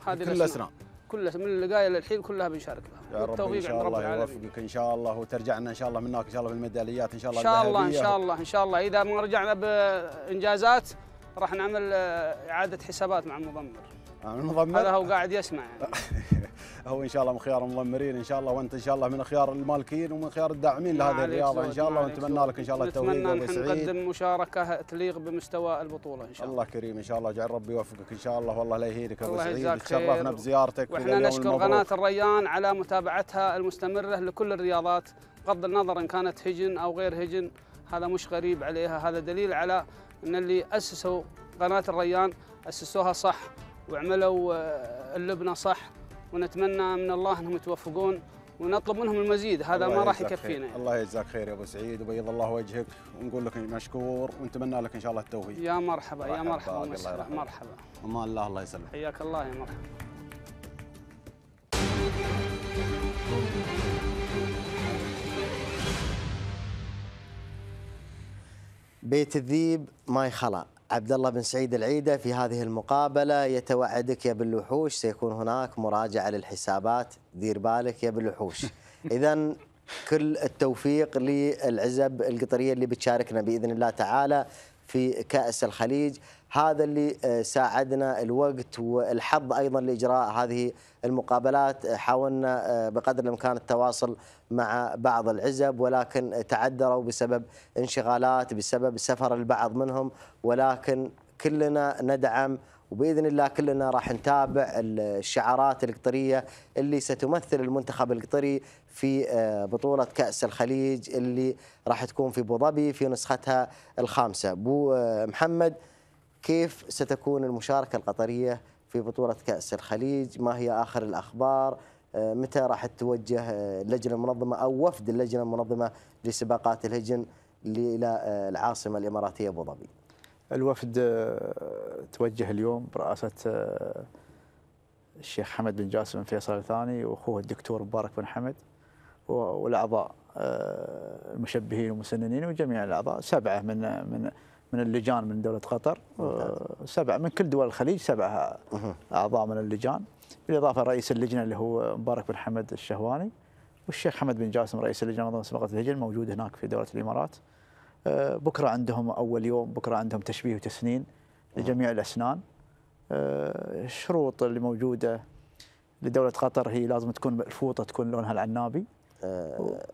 هذه الاسنان. كلها من اللقايه للحين كلها بنشارك بها يا رب ان شاء الله يوفقك ان شاء الله وترجع لنا ان شاء الله من هناك ان شاء الله بالميداليات ان شاء الله ان شاء الله ان شاء الله ان شاء الله اذا ما رجعنا بانجازات راح نعمل آه، اعاده حسابات مع المضمر آه، المضمر هذا هو قاعد يسمع يعني هو ان شاء الله من خيار المضمرين ان شاء الله وانت ان شاء الله من خيار المالكين ومن خيار الداعمين لهذه نعم، الرياضه ان شاء الله ونتمنى لك ان شاء الله التوفيق نتمنى ان نقدم مشاركه تليق بمستوى البطوله ان شاء الله الله كريم ان شاء الله جعل ربي يوفقك ان شاء الله والله لا يهينك ابو سعيد تشرفنا بزيارتك واحنا نشكر قناه الريان على متابعتها المستمره لكل الرياضات بغض النظر ان كانت هجن او غير هجن هذا مش غريب عليها هذا دليل على ان اللي اسسوا قناه الريان اسسوها صح وعملوا آه، اللبنه صح ونتمنى من الله انهم يتوفقون ونطلب منهم المزيد هذا ما راح يكفينا يعني. الله يجزاك خير يا ابو سعيد وبيض الله وجهك ونقول لك مشكور ونتمنى لك ان شاء الله التوفيق يا مرحبا يا مرحبا مرحبا امان الله الله يسلمك حياك الله يا مرحبا بيت الذيب ما خلا عبد الله بن سعيد العيدة في هذه المقابلة يتوعدك يا بالوحوش سيكون هناك مراجعة للحسابات دير بالك يا بالوحوش إذا كل التوفيق للعزب القطرية اللي بتشاركنا بإذن الله تعالى في كأس الخليج هذا اللي آه، ساعدنا الوقت والحظ ايضا لاجراء هذه المقابلات آه، حاولنا آه، بقدر الامكان التواصل مع بعض العزب ولكن تعذروا بسبب انشغالات بسبب سفر البعض منهم ولكن كلنا ندعم وباذن الله كلنا راح نتابع الشعارات القطريه اللي ستمثل المنتخب القطري في بطوله كاس الخليج اللي راح تكون في ابو ظبي في نسختها الخامسه ابو محمد كيف ستكون المشاركة القطرية في بطولة كأس الخليج ما هي آخر الأخبار آه، متى راح توجه آه، اللجنة المنظمة أو وفد اللجنة المنظمة لسباقات الهجن إلى آه، العاصمة الإماراتية أبو ظبي الوفد توجه اليوم برئاسة الشيخ حمد بن جاسم بن فيصل الثاني وأخوه الدكتور مبارك بن حمد والأعضاء المشبهين والمسننين وجميع الأعضاء سبعة من من من اللجان من دوله قطر آه، سبعه من كل دول الخليج سبعه اعضاء من اللجان بالاضافه رئيس اللجنه اللي هو مبارك بن حمد الشهواني والشيخ حمد بن جاسم رئيس اللجنه منظمه سباقات الهجن موجود هناك في دوله الامارات آه، بكره عندهم اول يوم بكره عندهم تشبيه وتسنين لجميع الاسنان آه، الشروط اللي موجوده لدوله قطر هي لازم تكون الفوطه تكون لونها العنابي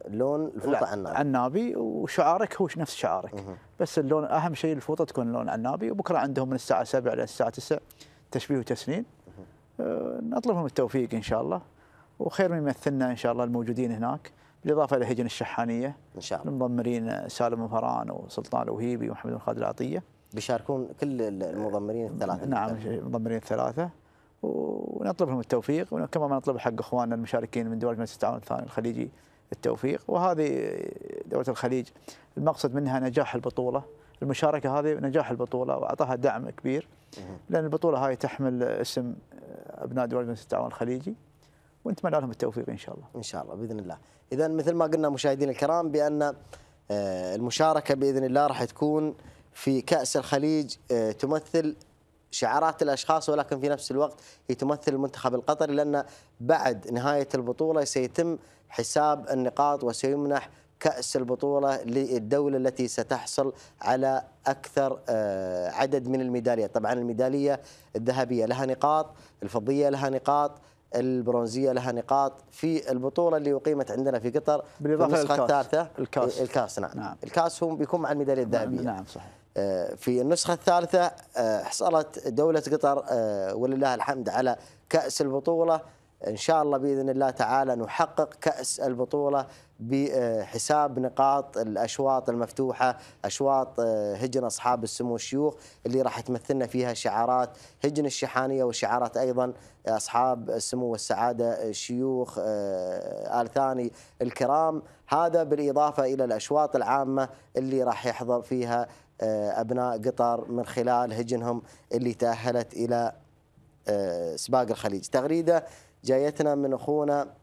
لون الفوطه عنابي عنابي وشعارك هو نفس شعارك مه. بس اللون اهم شيء الفوطه تكون لون عنابي وبكره عندهم من الساعه 7 الى الساعه 9 تشبيه وتسنين أه، نطلبهم التوفيق ان شاء الله وخير من يمثلنا ان شاء الله الموجودين هناك بالاضافه الى هجن الشحانيه ان شاء الله المضمرين سالم فران وسلطان الوهيبي ومحمد الخالد العطيه بيشاركون كل المضمرين الثلاثه نعم المضمرين الثلاثه ونطلب لهم التوفيق وكما ما نطلب حق اخواننا المشاركين من دول مجلس التعاون الثاني الخليجي التوفيق وهذه دوله الخليج المقصد منها نجاح البطوله المشاركه هذه نجاح البطوله واعطاها دعم كبير لان البطوله هاي تحمل اسم ابناء دول مجلس التعاون الخليجي ونتمنى لهم التوفيق ان شاء الله. ان شاء الله باذن الله. اذا مثل ما قلنا مشاهدينا الكرام بان آه، المشاركه باذن الله راح تكون في كاس الخليج آه، تمثل شعارات الاشخاص ولكن في نفس الوقت هي تمثل المنتخب القطري لان بعد نهايه البطوله سيتم حساب النقاط وسيمنح كأس البطولة للدولة التي ستحصل على أكثر آه، عدد من الميداليات طبعا الميدالية الذهبية لها نقاط الفضية لها نقاط البرونزية لها نقاط في البطولة اللي أقيمت عندنا في قطر بالإضافة للكاس الثالثة الكاس الكاس نعم, نعم. الكاس هو بيكون مع الميدالية نعم، الذهبية نعم صحيح آه، في النسخة الثالثة آه، حصلت دولة قطر آه، ولله الحمد على كأس البطولة إن شاء الله بإذن الله تعالى نحقق كأس البطولة بحساب نقاط الأشواط المفتوحة أشواط هجن أصحاب السمو الشيوخ اللي راح تمثلنا فيها شعارات هجن الشحانية وشعارات أيضا أصحاب السمو والسعادة الشيوخ آل ثاني الكرام هذا بالإضافة إلى الأشواط العامة اللي راح يحضر فيها آه، ابناء قطر من خلال هجنهم اللي تاهلت الى آه، سباق الخليج تغريده جايتنا من اخونا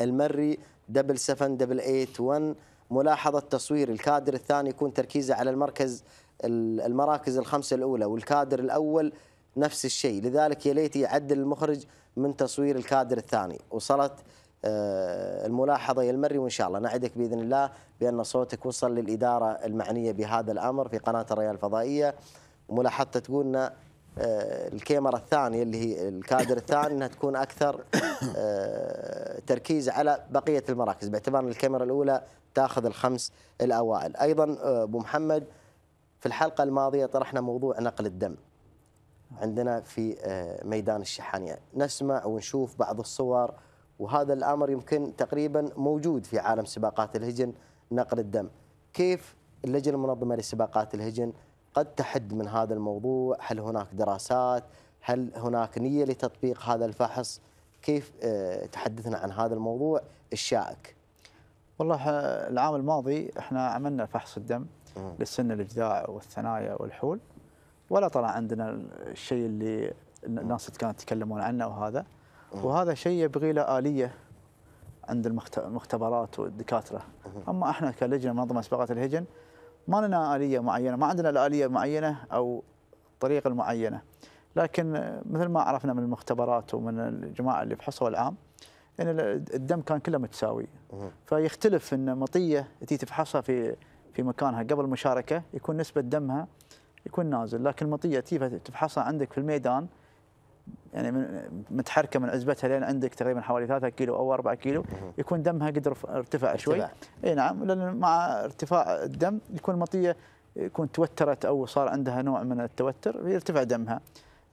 المري دبل 7 دبل 81 ملاحظه تصوير الكادر الثاني يكون تركيزه على المركز المراكز الخمسه الاولى والكادر الاول نفس الشيء لذلك يا ليت يعدل المخرج من تصوير الكادر الثاني وصلت آه، الملاحظه يا المري وان شاء الله نعدك باذن الله بان صوتك وصل للاداره المعنيه بهذا الامر في قناه الرياض الفضائيه وملاحظتها تقولنا آه، الكاميرا الثانيه اللي هي الكادر الثاني انها تكون اكثر آه، تركيز على بقيه المراكز باعتبار ان الكاميرا الاولى تاخذ الخمس الاوائل، ايضا ابو محمد في الحلقه الماضيه طرحنا موضوع نقل الدم. عندنا في ميدان الشحانيه، نسمع ونشوف بعض الصور وهذا الامر يمكن تقريبا موجود في عالم سباقات الهجن نقل الدم كيف اللجنه المنظمه لسباقات الهجن قد تحد من هذا الموضوع هل هناك دراسات هل هناك نيه لتطبيق هذا الفحص كيف آه، تحدثنا عن هذا الموضوع الشائك والله آه، العام الماضي احنا عملنا فحص الدم للسن الاجزاء والثنايا والحول ولا طلع عندنا الشيء اللي الناس كانت تتكلمون عنه وهذا آه. وهذا شيء يبغي له آلية عند المختبرات والدكاترة أما إحنا كلجنة منظمة سباقات الهجن ما لنا آلية معينة ما عندنا الآلية معينه أو الطريقة المعينة لكن مثل ما عرفنا من المختبرات ومن الجماعة اللي فحصوا العام ان الدم كان كله متساوي فيختلف ان مطيه التي تفحصها في في مكانها قبل المشاركه يكون نسبه دمها يكون نازل لكن مطيه التي تفحصها عندك في الميدان يعني متحركه من عزبتها لين عندك تقريبا حوالي 3 كيلو او 4 كيلو يكون دمها قد ارتفع شوي اي نعم لان مع ارتفاع الدم يكون المطيه يكون توترت او صار عندها نوع من التوتر يرتفع دمها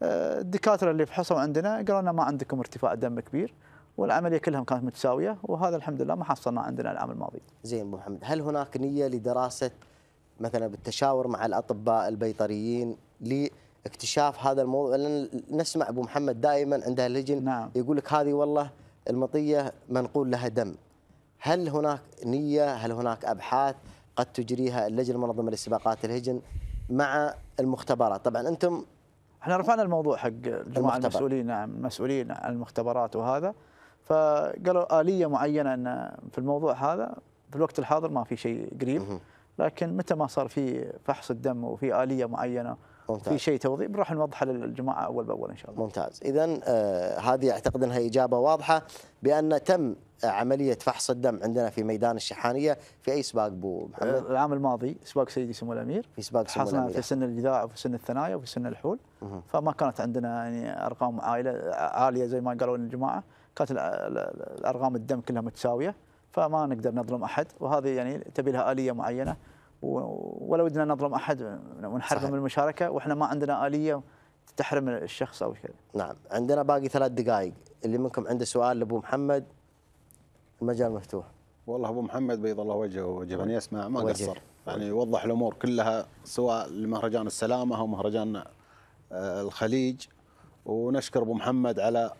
آه، الدكاتره اللي فحصوا عندنا قالوا لنا ما عندكم ارتفاع دم كبير والعمليه كلها كانت متساويه وهذا الحمد لله ما حصلنا عندنا العام الماضي. زين ابو محمد، هل هناك نيه لدراسه مثلا بالتشاور مع الاطباء البيطريين اكتشاف هذا الموضوع لان نسمع ابو محمد دائما عندها لجن نعم. يقول لك هذه والله المطيه منقول لها دم هل هناك نيه هل هناك ابحاث قد تجريها اللجنه المنظمه لسباقات الهجن مع المختبرات طبعا انتم احنا رفعنا الموضوع حق الجماعه المسؤولين نعم المسؤولين عن المختبرات وهذا فقالوا اليه معينه ان في الموضوع هذا في الوقت الحاضر ما في شيء قريب لكن متى ما صار في فحص الدم وفي اليه معينه ممتاز. في شيء توضيح بنروح نوضحه للجماعه اول باول ان شاء الله ممتاز اذا آه هذه اعتقد انها اجابه واضحه بان تم آه، عمليه فحص الدم عندنا في ميدان الشحانيه في اي سباق بو محمد؟ آه، العام الماضي سباق سيدي سمو الامير في سباق سمو الامير في سن الجذاع وفي سن الثنايا وفي سن الحول مه. فما كانت عندنا يعني ارقام عائله عاليه زي ما قالوا الجماعه كانت الارقام الدم كلها متساويه فما نقدر نظلم احد وهذه يعني تبي لها اليه معينه ولا ودنا نظلم احد ونحرمه من المشاركه واحنا ما عندنا اليه تحرم الشخص او كذا. نعم، عندنا باقي ثلاث دقائق، اللي منكم عنده سؤال لابو محمد المجال مفتوح. والله ابو محمد بيض الله وجهه ان يعني اسمع ما قصر يعني وضح الامور كلها سواء لمهرجان السلامه او مهرجان آه، الخليج ونشكر ابو محمد على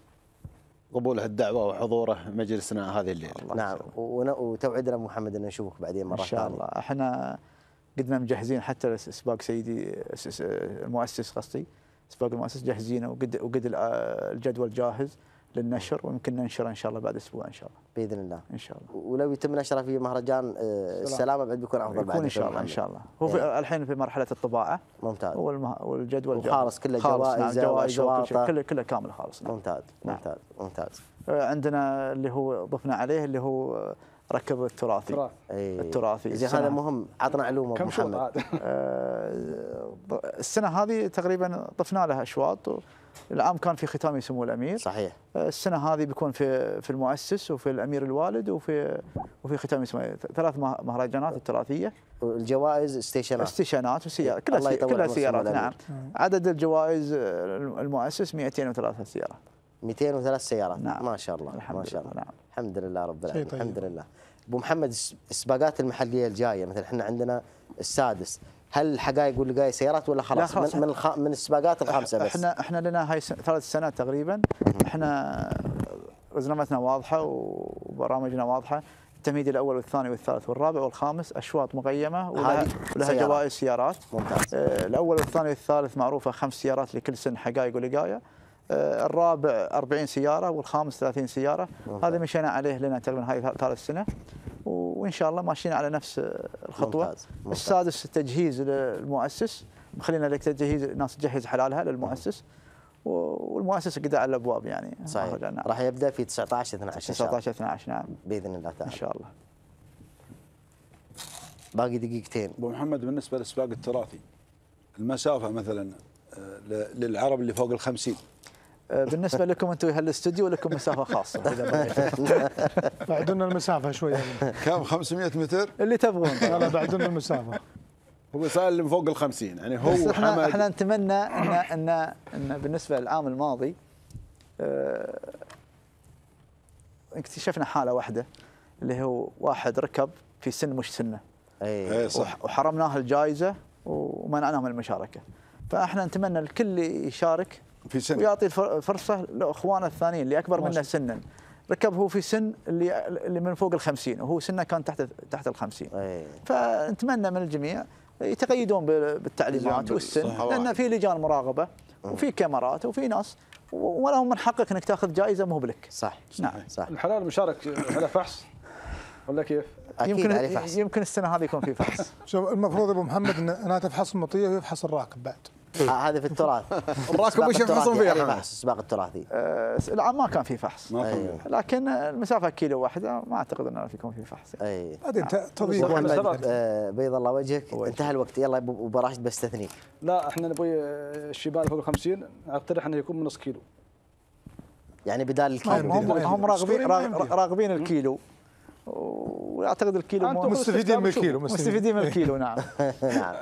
قبوله الدعوه وحضوره مجلسنا هذه الليله نعم وتوعدنا محمد ان نشوفك بعدين مره ثانيه ان شاء الله ثانية. احنا قدنا مجهزين حتى سباق سيدي المؤسس قصدي سباق المؤسس جاهزينه وقد وقد الجدول جاهز للنشر ويمكن ننشره ان شاء الله بعد اسبوع ان شاء الله باذن الله ان شاء الله ولو يتم نشره في مهرجان آه، السلامه بعد بيكون افضل بعد ان شاء الله ان شاء الله هو إيه. في الحين في مرحله الطباعه ممتاز والجدول وخالص كله نعم، جوائز جوائز كله كله كامل خالص نعم. ممتاز نعم. ممتاز ممتاز آه، عندنا اللي هو ضفنا عليه اللي هو ركب التراثي أيه. التراثي زين هذا مهم عطنا علومه كم محمد آه، السنه هذه تقريبا ضفنا لها اشواط العام كان في ختام سمو الامير صحيح آه، السنه هذه بيكون في في المؤسس وفي الامير الوالد وفي وفي ختام اسماعيل ثلاث مهرجانات التراثيه الجوائز استيشنات استيشنات وسيارات كلها كلها سيارات نعم عدد الجوائز آه، المؤسس 203 سياره 203 سيارات نعم. ما شاء الله ما شاء الله نعم. الحمد لله رب العالمين طيب. الحمد لله ابو محمد السباقات المحليه الجايه مثل احنا عندنا السادس هل الحقائق واللقايه سيارات ولا خلاص, خلاص من الخ... من السباقات الخمسه بس احنا احنا لنا هاي ثلاث سنوات تقريبا احنا رزنامتنا واضحه وبرامجنا واضحه التمهيد الاول والثاني والثالث والرابع والخامس اشواط مقيمه ولها, ولها جوائز سيارات ممتاز آه، الاول والثاني والثالث معروفه خمس سيارات لكل سن حقائق ولقايه آه، الرابع 40 سياره والخامس 30 سياره هذا مشينا عليه لنا تقريبا هاي ثالث سنه وان شاء الله ماشيين على نفس الخطوه ممتاز. ممتاز. السادس التجهيز للمؤسس مخلينا لك تجهيز ناس تجهز حلالها للمؤسس والمؤسس قد على الابواب يعني صحيح راح يبدا في 19 12 19 12 نعم باذن الله تعالى ان شاء الله باقي دقيقتين ابو محمد بالنسبه للسباق التراثي المسافه مثلا آه، للعرب اللي فوق ال 50 آه، بالنسبه لكم انتم اهل الاستوديو لكم مسافه خاصه بعدونا المسافه شويه كم 500 متر اللي تبغون انا بعدونا المسافه هو سال فوق ال 50 يعني هو بس احنا حمد احنا نتمنى ان ان ان بالنسبه للعام الماضي آه، اكتشفنا حاله واحده اللي هو واحد ركب في سن مش سنه اي إيه، صح وحرمناه الجائزه ومنعناه من المشاركه فاحنا نتمنى الكل يشارك في سن ويعطي فرصه لاخوانه الثانيين اللي اكبر منه سنا ركب هو في سن اللي اللي من فوق ال 50 وهو سنه كان تحت تحت ال 50 إيه. فنتمنى من الجميع يتقيدون بالتعليمات نعم، والسن لان في لجان مراقبه أه. وفي كاميرات وفي ناس ولهم من حقك انك تاخذ جائزه مو بلك صح نعم صح الحلال مشارك على فحص ولا كيف؟ يمكن يمكن السنه هذه يكون في فحص شوف المفروض ابو محمد ان انا تفحص المطيه ويفحص الراكب بعد آه، هذا في التراث الراكب وش يفحصون فيها يعني فحص السباق التراثي العام آه، ما كان في فحص لكن المسافه كيلو واحده ما اعتقد انه يكون في فحص اي بعدين آه، تضيف بيض الله وجهك انتهى الوقت يلا ابو راشد بستثنيك لا احنا نبغي الشبال فوق ال 50 اقترح انه يكون بنص كيلو يعني بدال الكيلو هم راغبين راغبين الكيلو واعتقد الكيلو مستفيدين من الكيلو مستفيدين من الكيلو نعم نعم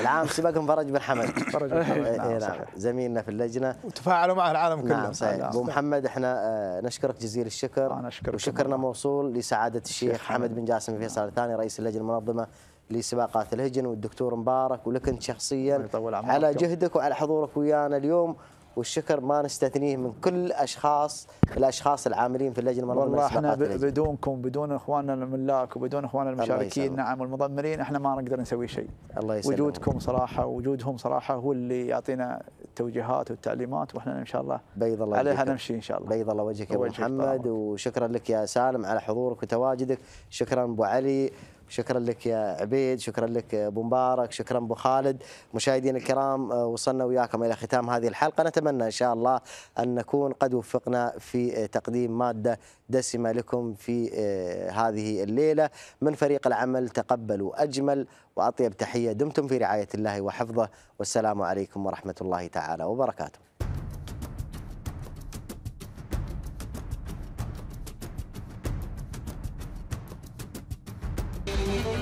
العام سباقهم فرج بن حمد فرج بن حمد إيه، نعم, نعم، زميلنا في اللجنه وتفاعلوا معه العالم كله نعم صحيح ابو محمد احنا آه، نشكرك جزيل الشكر وشكرنا موصول لسعاده الشيخ حمد بن جاسم فيصل الثاني رئيس اللجنه المنظمه لسباقات الهجن والدكتور مبارك ولك انت شخصيا على جهدك وعلى حضورك ويانا اليوم والشكر ما نستثنيه من كل اشخاص الاشخاص العاملين في اللجنه المنظمه والله احنا بدونكم بدون اخواننا الملاك وبدون اخواننا المشاركين نعم والمضمرين احنا ما نقدر نسوي شيء الله يسلمك وجودكم صراحه وجودهم صراحه هو اللي يعطينا التوجيهات والتعليمات واحنا ان شاء الله بيض الله عليها نمشي ان شاء الله بيض الله وجهك يا ابو محمد وشكرا لك يا سالم على حضورك وتواجدك شكرا ابو علي شكرا لك يا عبيد شكرا لك أبو مبارك شكرا أبو خالد مشاهدينا الكرام آه، وصلنا وياكم إلى ختام هذه الحلقة نتمنى إن شاء الله أن نكون قد وفقنا في آه، تقديم مادة دسمة لكم في آه، هذه الليلة من فريق العمل تقبلوا أجمل وأطيب تحية دمتم في رعاية الله وحفظه والسلام عليكم ورحمة الله تعالى وبركاته Thank you.